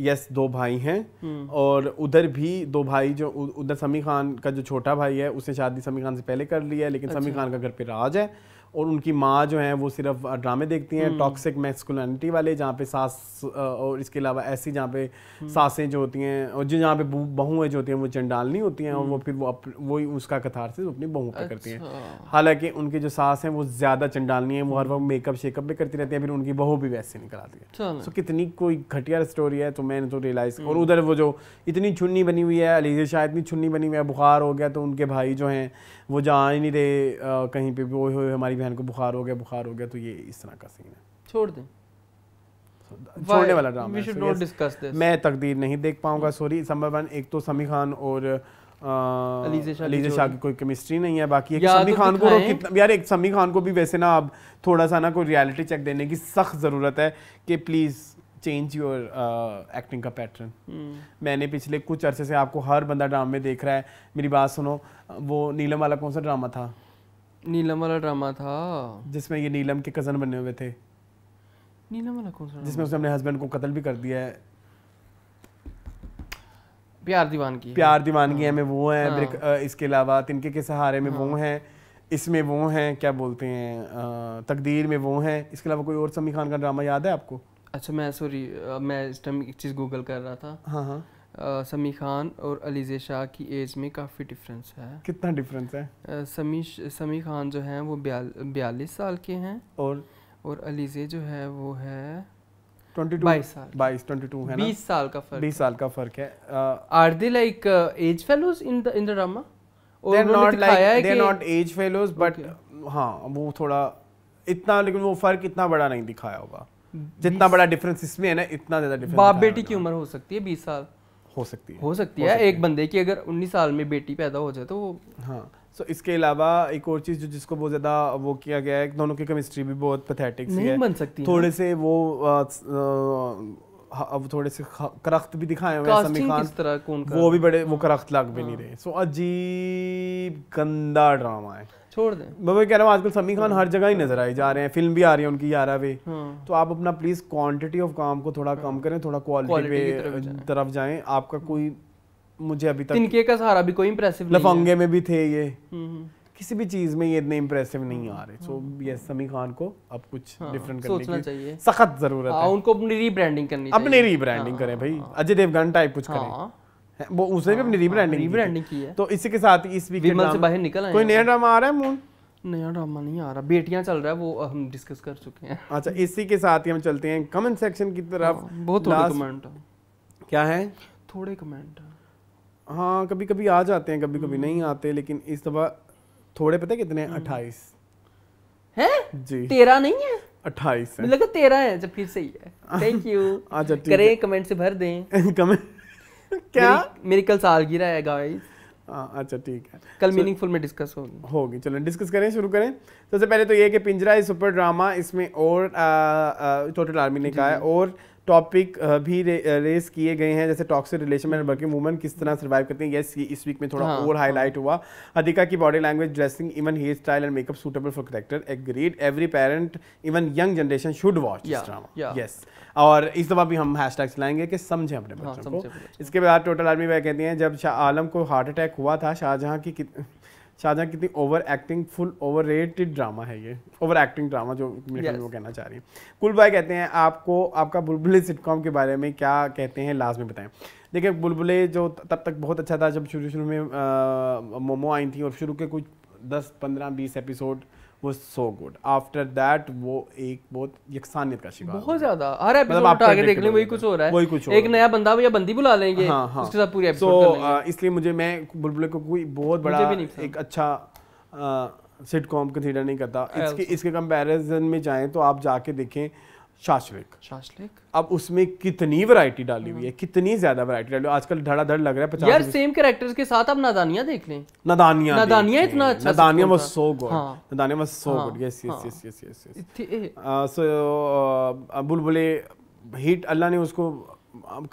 यस दो भाई हैं हम्म। और उधर भी दो भाई जो उधर समी खान का जो छोटा भाई है उसने शादी समी खान से पहले कर ली है लेकिन अच्छा। समी खान का घर पे राज है और उनकी माँ जो है वो सिर्फ ड्रामे देखती हैं टॉक्सिक हम्म। मैस्कुलिनिटी वाले जहाँ पे सास और इसके अलावा ऐसी जहाँ पे हम्म। सासें जो होती हैं और जो जहाँ पे बहुएं जो होती हैं वो चंडालनी होती हैं और वो हम्म। फिर वो अप, वो उसका कथार से अपनी बहू पे अच्छा। करती हैं अच्छा। हालांकि उनकी जो सास हैं वो ज़्यादा चंडालनी है वो हर वक्त मेकअप शेकअप भी करती रहती है फिर उनकी बहू भी वैसे निकल आती है सो कितनी कोई घटिया स्टोरी है तो मैंने तो रियलाइज और उधर वो जो इतनी छुन्नी बनी हुई है अलीजे शाह इतनी छुन्नी बनी हुई है बुखार हो गया तो उनके भाई जो हैं वो जा ही नहीं रहे आ, कहीं पे भी वो हमारी बहन को बुखार हो गया बुखार हो गया तो ये इस तरह का सीन है छोड़ दें छोड़ने वाला ड्रामा so, yes, मैं तकदीर नहीं देख पाऊंगा सॉरी संभव वन एक तो समी खान और अलीजे शाह की कोई केमिस्ट्री नहीं है बाकी एक समी तो खान को कितना यार एक समी खान को भी वैसे ना अब थोड़ा सा ना कोई रियलिटी चेक देने की सख्त ज़रूरत है कि प्लीज़ चेंज योर एक्टिंग का पैटर्न hmm. मैंने पिछले कुछ अरसे से आपको हर बंदा ड्रामे में देख रहा है मेरी बात सुनो वो नीलम वाला कौन सा ड्रामा था नीलम वाला ड्रामा था जिसमें ये नीलम के कज़न बने हुए थे नीलम वाला कौन सा जिसमें उसने अपने हस्बैंड को कत्ल भी कर दिया है प्यार की प्यार दीवान की हाँ। में वो है हाँ। इसके अलावा तिनके के सहारे में वो हाँ। हैं इसमें वो हैं क्या बोलते हैं तकदीर में वो हैं इसके अलावा कोई और समी खान का ड्रामा याद है आपको अच्छा मैं सॉरी मैं इस टाइम एक चीज़ गूगल कर रहा था हाँ हाँ
समी खान और अलीजे शाह की एज में काफ़ी डिफरेंस है
कितना डिफरेंस
है समी समी खान जो हैं वो बयालीस साल के हैं और और अलीजे जो है वो है बाईस साल का फर्क बीस साल का फर्क है
आर वो थोड़ा इतना लेकिन वो फर्क इतना बड़ा नहीं दिखाया होगा जितना बड़ा डिफरेंस इसमें है ना इतना ज्यादा डिफरेंस बाप बेटी की उम्र हो सकती है बीस साल हो सकती है हो सकती है एक बंदे की अगर उन्नीस साल में बेटी पैदा हो जाए तो वो हाँ सो इसके अलावा एक और चीज़ जो जिसको बहुत ज़्यादा वो किया गया है दोनों की केमिस्ट्री भी बहुत पैथेटिक सी है बन सकती थोड़े से वो अब थोड़े से करख्त भी दिखाए हुए हैं समी खान तरह कौन वो भी बड़े वो करख्त लाग भी नहीं हाँ। रहे सो अजीब गंदा ड्रामा है छोड़ दें मैं वही कह रहा हूँ आजकल समी खान हाँ। हर जगह ही नजर आए जा रहे हैं फिल्म भी आ रही है उनकी यारा वे हाँ। तो आप अपना प्लीज क्वांटिटी ऑफ काम को थोड़ा कम हाँ। करें थोड़ा क्वालिटी तरफ जाए आपका कोई मुझे अभी तक इनके का सहारा भी कोई इंप्रेसिव नहीं लफंगे में भी थे ये हम्म, हम्म। किसी भी चीज में ये इतने इंप्रेसिव नहीं आ रहे सो ये समी खान को अब कुछ हाँ, डिफरेंट करने सोचना चाहिए सख्त जरूरत है उनको अपनी रीब्रांडिंग करनी अपनी रीब्रांडिंग करें भाई अजय देवगन टाइप कुछ करें वो उसने भी अपनी रीब्रांडिंग हाँ, रीब्रांडिंग की है तो इसी के साथ इस वीक विमल से बाहर निकल आए कोई नया ड्रामा आ
रहा है मून नया ड्रामा नहीं आ रहा बेटियां चल रहा है वो हम डिस्कस कर चुके हैं
अच्छा इसी के साथ ही हम चलते हैं कमेंट सेक्शन की तरफ हाँ, बहुत थोड़े कमेंट क्या है
थोड़े कमेंट
हाँ कभी कभी आ जाते हैं कभी कभी हम्म। नहीं आते लेकिन इस दफा थोड़े पता कितने हम्म। अट्ठाईस है जी तेरह नहीं
है अट्ठाईस लगा तेरह है जबकि सही है थैंक यू अच्छा करें कमेंट से भर दें कमेंट क्या
मेरी कल सालगिरह है गाइस हाँ, अच्छा ठीक है कल मीनिंगफुल में डिस्कस होगी होगी चलो डिस्कस करें शुरू करें सबसे पहले तो ये कि पिंजरा इज सुपर ड्रामा इसमें और टोटल आर्मी ने कहा है और टॉपिक uh, भी रे, रेस uh, किए गए हैं जैसे टॉक्सिक रिलेशन में वर्किंग वुमन किस तरह सर्वाइव करती हैं यस इस वीक में थोड़ा हाँ। और हाईलाइट हुआ अधिका की body language dressing even hair style and makeup suitable for character agreed every parent even young generation should watch yes और इस दफा भी हम हैश टैग चलाएंगे कि समझें अपने हाँ, बच्चों को इसके बाद टोटल आर्मी वह कहती हैं जब शाह आलम को हार्ट अटैक हुआ था शाहजहाँ की शाहजहाँ कितनी over acting full overrated drama है ये ओवर एक्टिंग ड्रामा जो मेरे yes. वो कहना चाह रही है कुल भाई कहते हैं आपको आपका बुलबुले सिटकॉम के बारे में क्या कहते हैं लास्ट में बताएं देखिए बुलबुले जो तब तक बहुत अच्छा था जब शुरू शुरू में आ, मोमो आई थी और शुरू के कुछ दस पंद्रह बीस एपिसोड वो सो गुड आफ्टर दैट वो एक बहुत यकसानियत का शिकार बहुत ज्यादा
हर एपिसोड मतलब आगे देख लें वही कुछ हो रहा है वही कुछ एक नया बंदा या बंदी बुला लेंगे हाँ, हाँ. उसके साथ पूरी एपिसोड so,
इसलिए मुझे मैं बुलबुले को कोई बहुत बड़ा एक अच्छा सिटकॉम कंसीडर नहीं करता इसके इसके कंपैरिजन में जाएं तो आप जाके देखें शाशलिक शाशलिक अब उसमें कितनी वैरायटी डाली हुई है हाँ। कितनी ज्यादा वैरायटी डाली आजकल धड़ाधड़ लग रहा है यार
सेम कैरेक्टर्स के साथ आप नादानिया देख लें
नादानिया नादानिया इतना अच्छा Nadaniyan was so good Nadaniyan was so good yes yes yes yes yes so Bulbulay hit अल्लाह ने उसको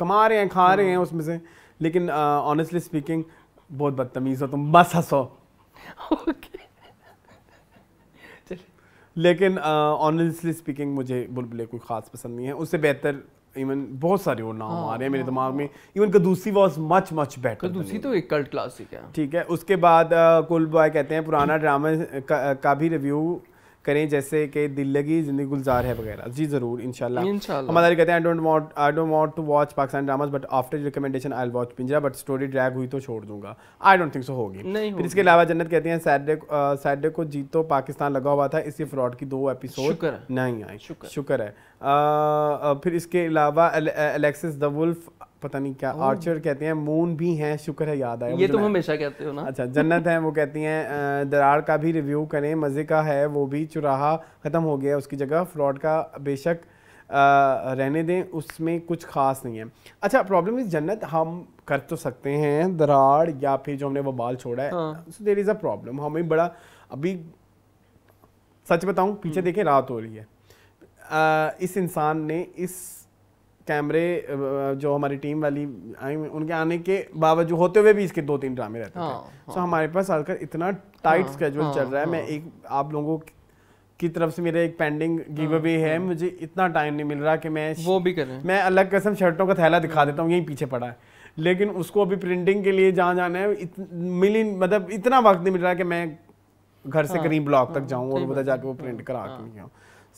कमा रहे हैं खा रहे हैं हाँ। उसमें से लेकिन ऑनेस्टली स्पीकिंग बहुत बदतमीज हो तुम बस हंसो ओके लेकिन ऑनेस्टली uh, स्पीकिंग मुझे बुलबुले कोई ख़ास पसंद नहीं है उससे बेहतर इवन बहुत सारे और नाम आ रहे हैं हाँ, मेरे हाँ, दिमाग हाँ। में इवन कदूसी वॉज मच मच बेटर कदूसी तो एक कल्ट क्लासिक है ठीक है उसके बाद uh, कुल बॉय कहते हैं पुराना ड्रामा का, का भी रिव्यू करें जैसे कि दिल लगी जिंदगी गुलजार है वगैरह जी ज़रूर इनशाला हमारे कहते हैं I don't want to watch Pakistan dramas but after recommendation I watch Pinjra but story drag हुई तो छोड़ दूंगा आई डोंट थिंक सो होगी नहीं फिर इसके अलावा जन्नत कहते हैं सैटरडे सैटरडे को जीतो पाकिस्तान लगा हुआ था इसी फ्रॉड की दो एपिसोड नहीं आए शुक्र है फिर इसके अलावा अलेक्सिस द वुल्फ पता नहीं क्या आर्चर कहते हैं मून भी हैं शुक्र है याद आया ये तो हमेशा
कहते हो ना अच्छा जन्नत
है वो कहती हैं दरार का भी रिव्यू करें मज़े का है वो भी चुराहा ख़त्म हो गया उसकी जगह फ्रॉड का बेशक आ, रहने दें उसमें कुछ ख़ास नहीं है अच्छा प्रॉब्लम इज जन्नत हम कर तो सकते हैं दरार या फिर जो हमने वो बाल छोड़ा है सो देर इज़ अ प्रॉब्लम हमें बड़ा अभी सच बताऊँ पीछे हम्म। देखें रात हो रही है इस इंसान ने इस कैमरे जो हमारी टीम वाली आई उनके आने के बावजूद होते हुए भी इसके दो तीन ड्रामे रहते हैं हाँ, सो हाँ। हमारे पास आजकल इतना टाइट हाँ, स्केजुअल चल रहा है मैं एक आप लोगों की तरफ से मेरा एक पेंडिंग गिव अवे है मुझे इतना टाइम नहीं मिल रहा कि मैं वो भी करें मैं अलग कसम शर्टों का थैला दिखा देता हूँ यहीं पीछे पड़ा है लेकिन उसको अभी प्रिंटिंग के लिए जहाँ जाना है मिली मतलब इतना वक्त नहीं मिल रहा कि मैं घर से करीब ब्लॉक तक जाऊँ और उधर जाके वो प्रिंट करा के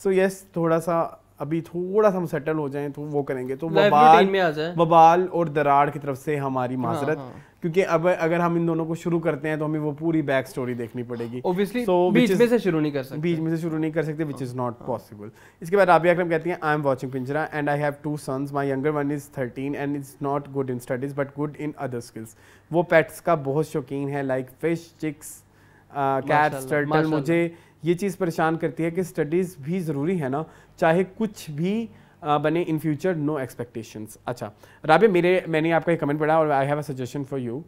सो यस थोड़ा सा अभी थोड़ा सा हम सेटल हो जाएं तो वो करेंगे तो वबाल वबाल और दरार की तरफ से हमारी हाँ, माजरत हाँ, हाँ. क्योंकि अब अगर हम इन दोनों को शुरू करते हैं तो हमें वो पूरी बैक स्टोरी देखनी पड़ेगी Obviously, so, बीच में से शुरू नहीं कर सकते बीच में से शुरू नहीं कर सकते विच इज़ नॉट पॉसिबल इसके बाद राबिया अक्रम कहती हैं I am watching Pinjra and I have two sons my younger one is thirteen and is not good in studies but good in other skills वो पेट्स का बहुत शौकीन है like fish chicks cats turtle मुझे ये चीज़ परेशान करती है कि स्टडीज़ भी ज़रूरी है ना चाहे कुछ भी आ, बने इन फ्यूचर नो एक्सपेक्टेशंस अच्छा राबे मेरे मैंने आपका एक कमेंट पढ़ा और I have a suggestion for you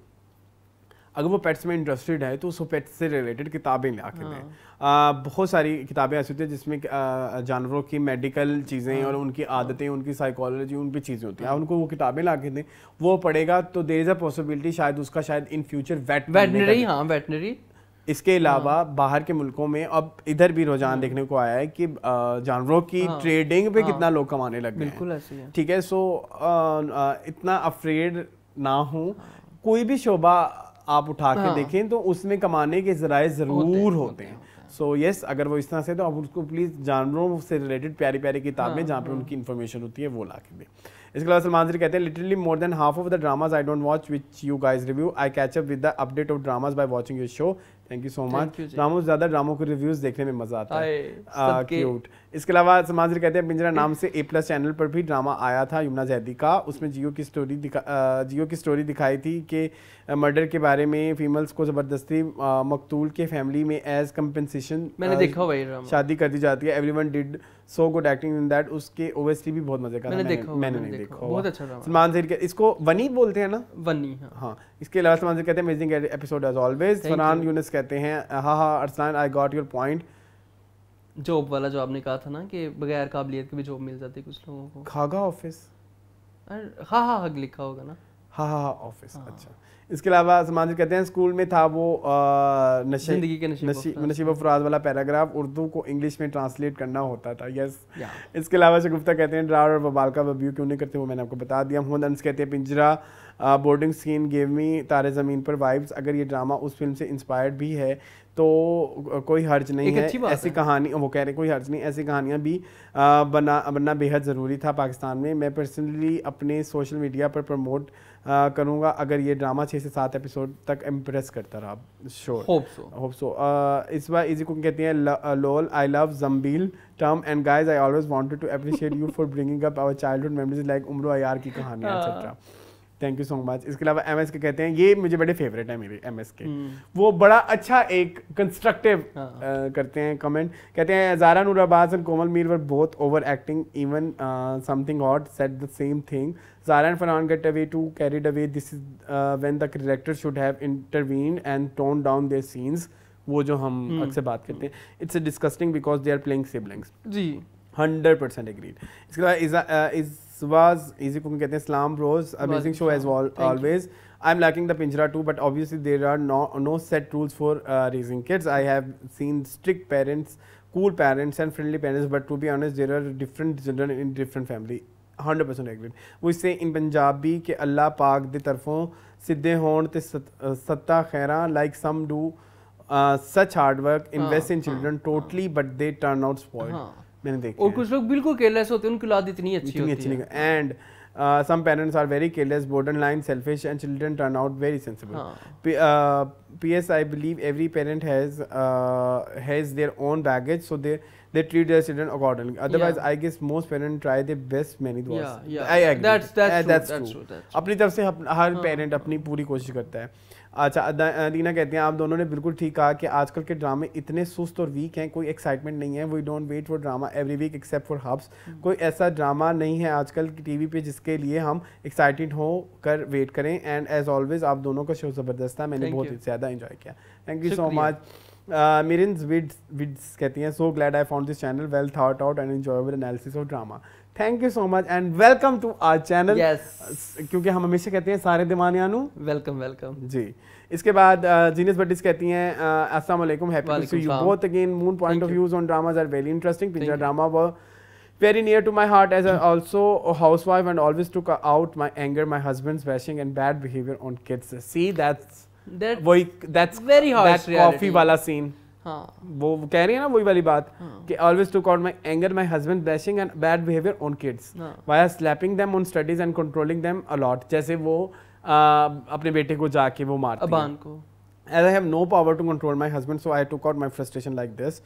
अगर वो पेट्स में इंटरेस्टेड है तो उसको पेट्स से रिलेटेड किताबें ला के दें हाँ। बहुत सारी किताबें ऐसी होती हैं जिसमें जानवरों की मेडिकल चीज़ें हाँ। और उनकी हाँ। आदतें उनकी साइकोलॉजी उन पर चीज़ें होती हैं उनको वो किताबें ला के दें वो पढ़ेगा तो देर इज़ अ पॉसिबिलिटी शायद उसका शायद इन फ्यूचर वेटनरी हाँ वेटनरी इसके अलावा बाहर के मुल्कों में अब इधर भी रुझान हाँ। देखने को आया है कि जानवरों की हाँ, ट्रेडिंग पे हाँ, कितना लोग कमाने लग गए बिल्कुल ठीक है सो इतना अफ्रेड ना हो कोई भी शोभा आप उठा हाँ, के देखें तो उसमें कमाने के जराए ज़रूर होते हैं सो यस yes, अगर वो इस तरह से तो आप उसको प्लीज़ जानवरों से रिलेटेड प्यारी प्यारी किताबें हाँ, जहाँ पे हाँ। उनकी इन्फॉर्मेशन होती है वो ला के दें इसके अलावा सलमान जी कहते हैं literally more than half of the dramas I don't watch which you guys review I catch up with the update of dramas by watching your show thank you so much ड्रामोज ज़्यादा ड्रामो के रिव्यूज़ देखने में मज़ा आता है cute इसके अलावा समाज कहते हैं पिंजरा नाम से ए प्लस चैनल पर भी ड्रामा आया था यमुना जैदी का उसमें जियो की स्टोरी दिखा जियो की स्टोरी दिखाई थी कि मर्डर के बारे में फीमेल्स को ज़बरदस्ती मकतूल के फैमिली में एज कम्पनसेशन मैंने देखा भाई शादी कर दी जाती है everyone did so good acting in that उसके ओएसटी भी बहुत मजे का मैंने देखा मैंने नहीं देखा बहुत अच्छा सलमान जहीर इसको वनी बोलते हैं ना वनी हाँ, हाँ। इसके अलावा सलमान जहीर कहते हैं amazing episode as always Farhan Younis कहते हैं हाँ हाँ Arsan I got your point
job वाला जो आपने कहा था ना कि बगैर काबिलियत के भी जॉब मिल जाती है कुछ लोगों को
खागा ऑफिस
अरे हाँ हाँ हक हाँ, लिखा होगा ना हाँ हाँ हाँ ऑफिस
हाँ, अच्छा इसके अलावा समाज कहते हैं स्कूल में था वो नशे जिंदगी के नशीब अफराज वाला पैराग्राफ उर्दू को इंग्लिश में ट्रांसलेट करना होता था यस इसके अलावा शगुफ्ता कहते हैं ड्रावर और बबाल का वब्यू क्यों नहीं करते वो मैंने आपको बता दिया मोहम्मद अनस कहते हैं पिंजरा बोर्डिंग स्कीन गेव मी तारे ज़मीन पर वाइब्स अगर ये ड्रामा उस फिल्म से इंस्पायर्ड भी है तो कोई हर्ज नहीं है ऐसी है। कहानी वो कह रहे कोई हर्ज नहीं ऐसी कहानियाँ भी आ, बना बनना बेहद ज़रूरी था पाकिस्तान में मैं पर्सनली अपने सोशल मीडिया पर प्रमोट करूँगा अगर ये ड्रामा छः से सात एपिसोड तक इम्प्रेस करता रहा श्योर होप सो इस बार इसी को कहती हैं लोल आई लव जम्बील term and guys I always wanted to appreciate you for bringing up our childhood memories like Umro Ayyar की कहानी etcetera thank you so much इसके अलावा एम के कहते हैं ये मुझे बड़े फेवरेट है मेरे एम के हम्म। वो बड़ा अच्छा एक कंस्ट्रक्टिव हाँ। uh, करते हैं कमेंट कहते हैं Zara Noor Abbas and Komal Meer were both over acting even something hot set the same thing Zara and Farhan get away to carried away this is when the character should have intervene and tone down their scenes वो जो हम hmm. अक्सर बात करते हैं it's disgusting because they are playing siblings जी hundred percent agreed इसके अलावा सुबाज इजी कुकिंग कहते हैं सलाम रोज amazing show as always I am lacking the Pinjra too but obviously there are no set rules for raising kids I have seen strict parents cool parents and friendly parents but to be honest there are different children in different family hundred percent agreed वो इससे इन पंजाबी के अल्लाह पाक के तरफों सीधे होन ते सत्ता खैर like some do such hard work invest in children totally but they turn out spoil मैंने देखा और कुछ लोग बिल्कुल केयरलेस होते हैं उनकी लाद इतनी अच्छी इतनी अच्छी नहीं and some parents are very careless borderline selfish and children turn out very sensible P S I believe every parent has has their own baggage so there they treat their children accordingly. Otherwise, yeah. I guess most parents try their best many dwarfs. Yeah, yeah. I agree. That's that's, uh, that's, true, that's true. That's true. apni taraf se har parent apni puri koshish karta hai अच्छा अदीना कहती हैं आप दोनों ने बिल्कुल ठीक कहा कि आजकल के ड्रामे इतने सुस्त और वीक हैं कोई एक्साइटमेंट नहीं है we don't wait for drama every week except for Habs कोई ऐसा ड्रामा नहीं है आजकल टीवी पे जिसके लिए हम एक्साइटेड हो कर वेट करें एंड एज ऑलवेज आप दोनों का शो ज़बरदस्त था मैंने बहुत ज़्यादा इंजॉय किया थैंक यू सो मच मेरिन विड्स विड्स कहती हैं so glad I found this channel well thought out and enjoyable analysis of drama thank you so much and welcome to our channel क्योंकि हम हमेशा कहते हैं सारे दिमाग यानू वेलकम वेलकम जी इसके बाद जीनियस बर्डिस कहती हैं अस्सलाम वालेकुम happy to see you both again moon point of views on dramas are very interesting Pinjra drama were very near to my heart as also a housewife and always took out my anger my husband's bashing and bad behaviour on kids see that's that's very harsh coffee वाला scene हाँ। वो, कह रही है ना वही वाली बात हाँ। कि always to out my anger my husband bashing and bad behaviour on kids why are slapping them on studies and controlling them a lot जैसे वो आ, अपने बेटे को जाके वो मार को as I have no power to control my husband so I took out my frustration like this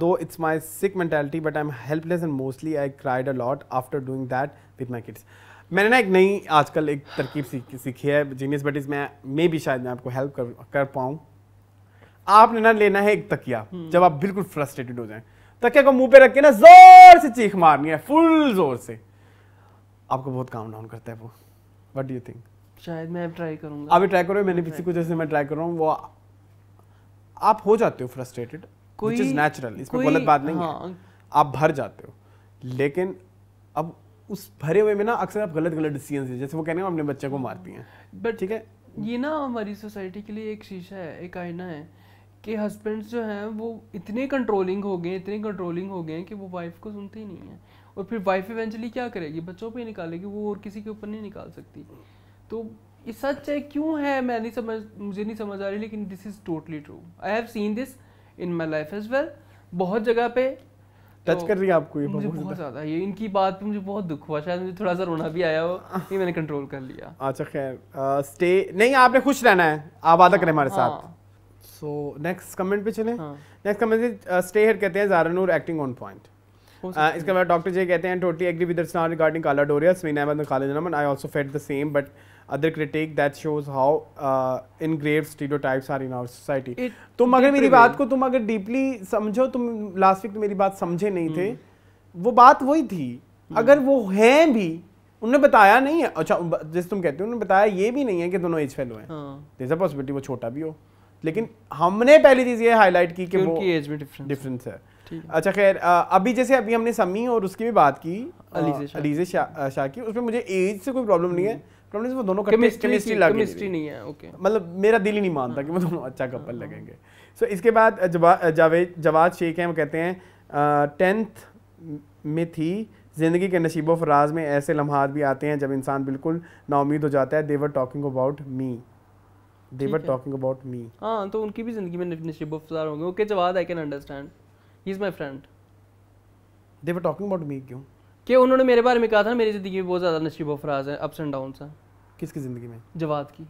though it's my sick mentality but I am helpless and mostly I cried a lot after doing that with my kids मैंने ना एक नई आजकल एक तरकीब सीखी है genius but is मैं मे भी शायद मैं आपको हेल्प कर, कर पाऊँ आपने ना लेना है एक तकिया हम्म। जब आप बिल्कुल फ्रस्ट्रेटेड हो जाए तकिया को मुंह पे रख के ना जोर से चीख मारनी है फुल जोर से आपको बहुत काम डाउन करता है वो वट डू थिंक शायद मैं
ट्राई करूंगा अभी ट्राई करो मैंने किसी को
जैसे मैं ट्राई कर रहा हूँ वो आप हो जाते हो फ्रस्ट्रेटेड कोई इज नेचुरल इसमें गलत बात नहीं हाँ। है आप भर जाते हो लेकिन अब उस भरे हुए में ना अक्सर आप गलत गलत डिसीजन जैसे वो कहने अपने बच्चे को मारती हैं
बट ठीक है ये ना हमारी सोसाइटी के लिए एक शीशा है एक आईना है कि हस्बैंड्स जो हैं वो इतने कंट्रोलिंग हो गए इतने कंट्रोलिंग हो गए कि वो वाइफ को सुनते ही नहीं है और फिर वाइफ इवेंचुअली क्या करेगी बच्चों पे निकालेगी वो और किसी के ऊपर नहीं निकाल सकती तो ये सच है क्यों है मैं नहीं समझ मुझे नहीं समझ आ रही लेकिन this is totally true I have seen this in my life as well बहुत जगह पे टच तो कर रही
है आपको ये मुझे बहुत
तो। ज़्यादा ये इनकी बात पे मुझे बहुत दुख हुआ शायद मुझे थोड़ा सा रोना भी आया हो ये मैंने कंट्रोल कर लिया
अच्छा खैर स्टे नहीं आपने खुश रहना है आप वादा करें हमारे हाँ, हाँ। साथ हाँ। सो नेक्स्ट कमेंट पे चले नेक्स्ट कमेंट से स्टे हेयर कहते हैं Zara Noor acting on point इसके बाद डॉक्टर जे कहते हैं totally agree with star regarding Kala Doriya स्वीन Ahmad Khalid Raman I also felt the same but other critic that shows how ingrained stereotypes are in our society तुम अगर मेरी बात को तुम अगर डीपली समझो तुम लास्ट वीक मेरी बात समझे नहीं थे हम्म। वो बात वही थी हम्म। अगर वो हैं भी उन्होंने बताया नहीं है अच्छा जैसे तुम कहते हो उन्होंने बताया ये भी नहीं है कि दोनों एज फेलो हैं पॉसिबिलिटी हाँ। वो छोटा भी हो लेकिन हमने पहली चीज़ ये हाईलाइट की कि उनकी एज में डिफरेंस डिफरेंस है अच्छा खैर अभी जैसे अभी हमने समी और उसकी भी बात की अलीजे शाह शा की उसमें मुझे एज से कोई प्रॉब्लम नहीं है प्रॉब्लम हम्म। वो दोनों केमिस्ट्री केमिस्ट्री नहीं है ओके मतलब मेरा दिल ही नहीं मानता हाँ। कि वो दोनों अच्छा कपल हाँ, हाँ। लगेंगे सो इसके बाद जावेद जवाद शेख हैं वो कहते हैं टेंथ में थी ज़िंदगी के नसीबो फराज में ऐसे लम्हात भी आते हैं जब इंसान बिल्कुल नाउमीद हो जाता है they were talking about me they were talking about me
हां तो उनकी भी जिंदगी में नशीब अफसार होंगे okay Jawad I can understand he is my friend
they were talking about me क्यों
कि उन्होंने मेरे बारे में कहा था ना मेरी ज़िंदगी में बहुत ज़्यादा नशीब अफराज है अप्स एंड डाउन्स है
किसकी ज़िंदगी में जवाद की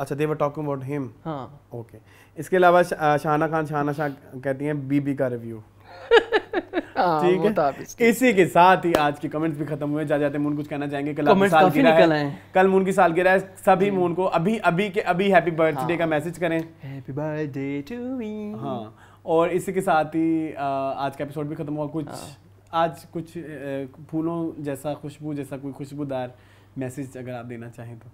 अच्छा they were talking about him हां ओके इसके अलावा शाहाना खान शाहाना शाह कहती हैं बीबी का रिव्यू हाँ, ठीक है तो इसी के साथ ही आज के कमेंट्स भी खत्म हुए जा जाते मून कुछ कहना चाहेंगे कल साल गिरा है कल मून की साल गिरा है सभी मून को अभी अभी के अभी हैप्पी बर्थडे का मैसेज हाँ। करें हैप्पी बर्थडे टू मी हाँ और इसी के साथ ही आज का एपिसोड भी खत्म हुआ कुछ हाँ। आज कुछ फूलों जैसा खुशबू जैसा कोई खुशबूदार मैसेज अगर आप देना चाहें तो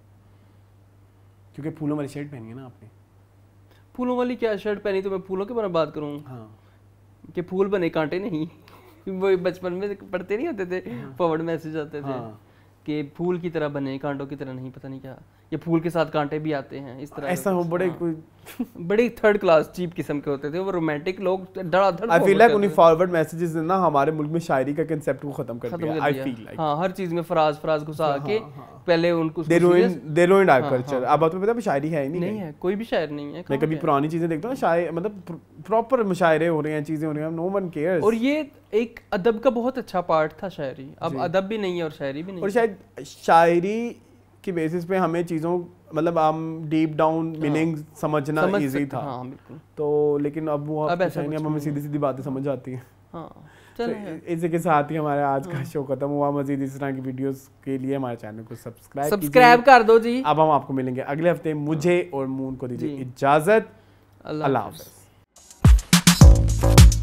क्योंकि फूलों वाली शर्ट पहनी है ना आपने
फूलों वाली क्या शर्ट पहनी तो मैं फूलों के बारे में बात करूँ हाँ कि फूल बने कांटे नहीं वो बचपन में पढ़ते नहीं होते थे फॉरवर्ड हाँ। मैसेज आते थे हाँ। कि फूल की तरह बने कांटों की तरह नहीं पता नहीं क्या या फूल के साथ कांटे भी आते हैं इस तरह ऐसा हो बड़े हाँ। कोई बड़े थर्ड क्लास चीप किस्म के होते थे वो रोमांटिक लोग धड़ाधड़ आई फील लाइक उन्हीं
फॉरवर्ड मैसेजेस ने ना हमारे मुल्क में शायरी का कांसेप्ट को खत्म कर दिया आई फील लाइक
हां हर चीज में फराज फराज घुसा हाँ, के हाँ। पहले उनको they ruin they ruin our culture
अब तुम्हें पता है शायरी है ही नहीं नहीं है
कोई भी शायर नहीं है मैं कभी
पुरानी चीजें देखता हूं शायर मतलब प्रॉपर मुशायरे हो रहे हैं चीजें हो रही हैं नो वन केयर्स और ये एक अदब का
बहुत अच्छा पार्ट था शायरी अब अदब भी नहीं है और शायरी भी नहीं और शायद
शायरी की बेसिस पे हमें चीज़ों मतलब हम डीप डाउन मीनिंग समझना इजी था हाँ, तो लेकिन अब वो अब ऐसा अब हमें सीधी सीधी बातें समझ आती हैं हाँ, तो इसी के साथ ही हमारा आज का शो हाँ। खत्म हुआ मजीद इस तरह की वीडियोस के लिए हमारे चैनल को सब्सक्राइब सब्सक्राइब कर दो जी अब हम आपको मिलेंगे अगले हफ्ते मुझे हाँ। और मून को दीजिए इजाजत अल्लाह हाफिज़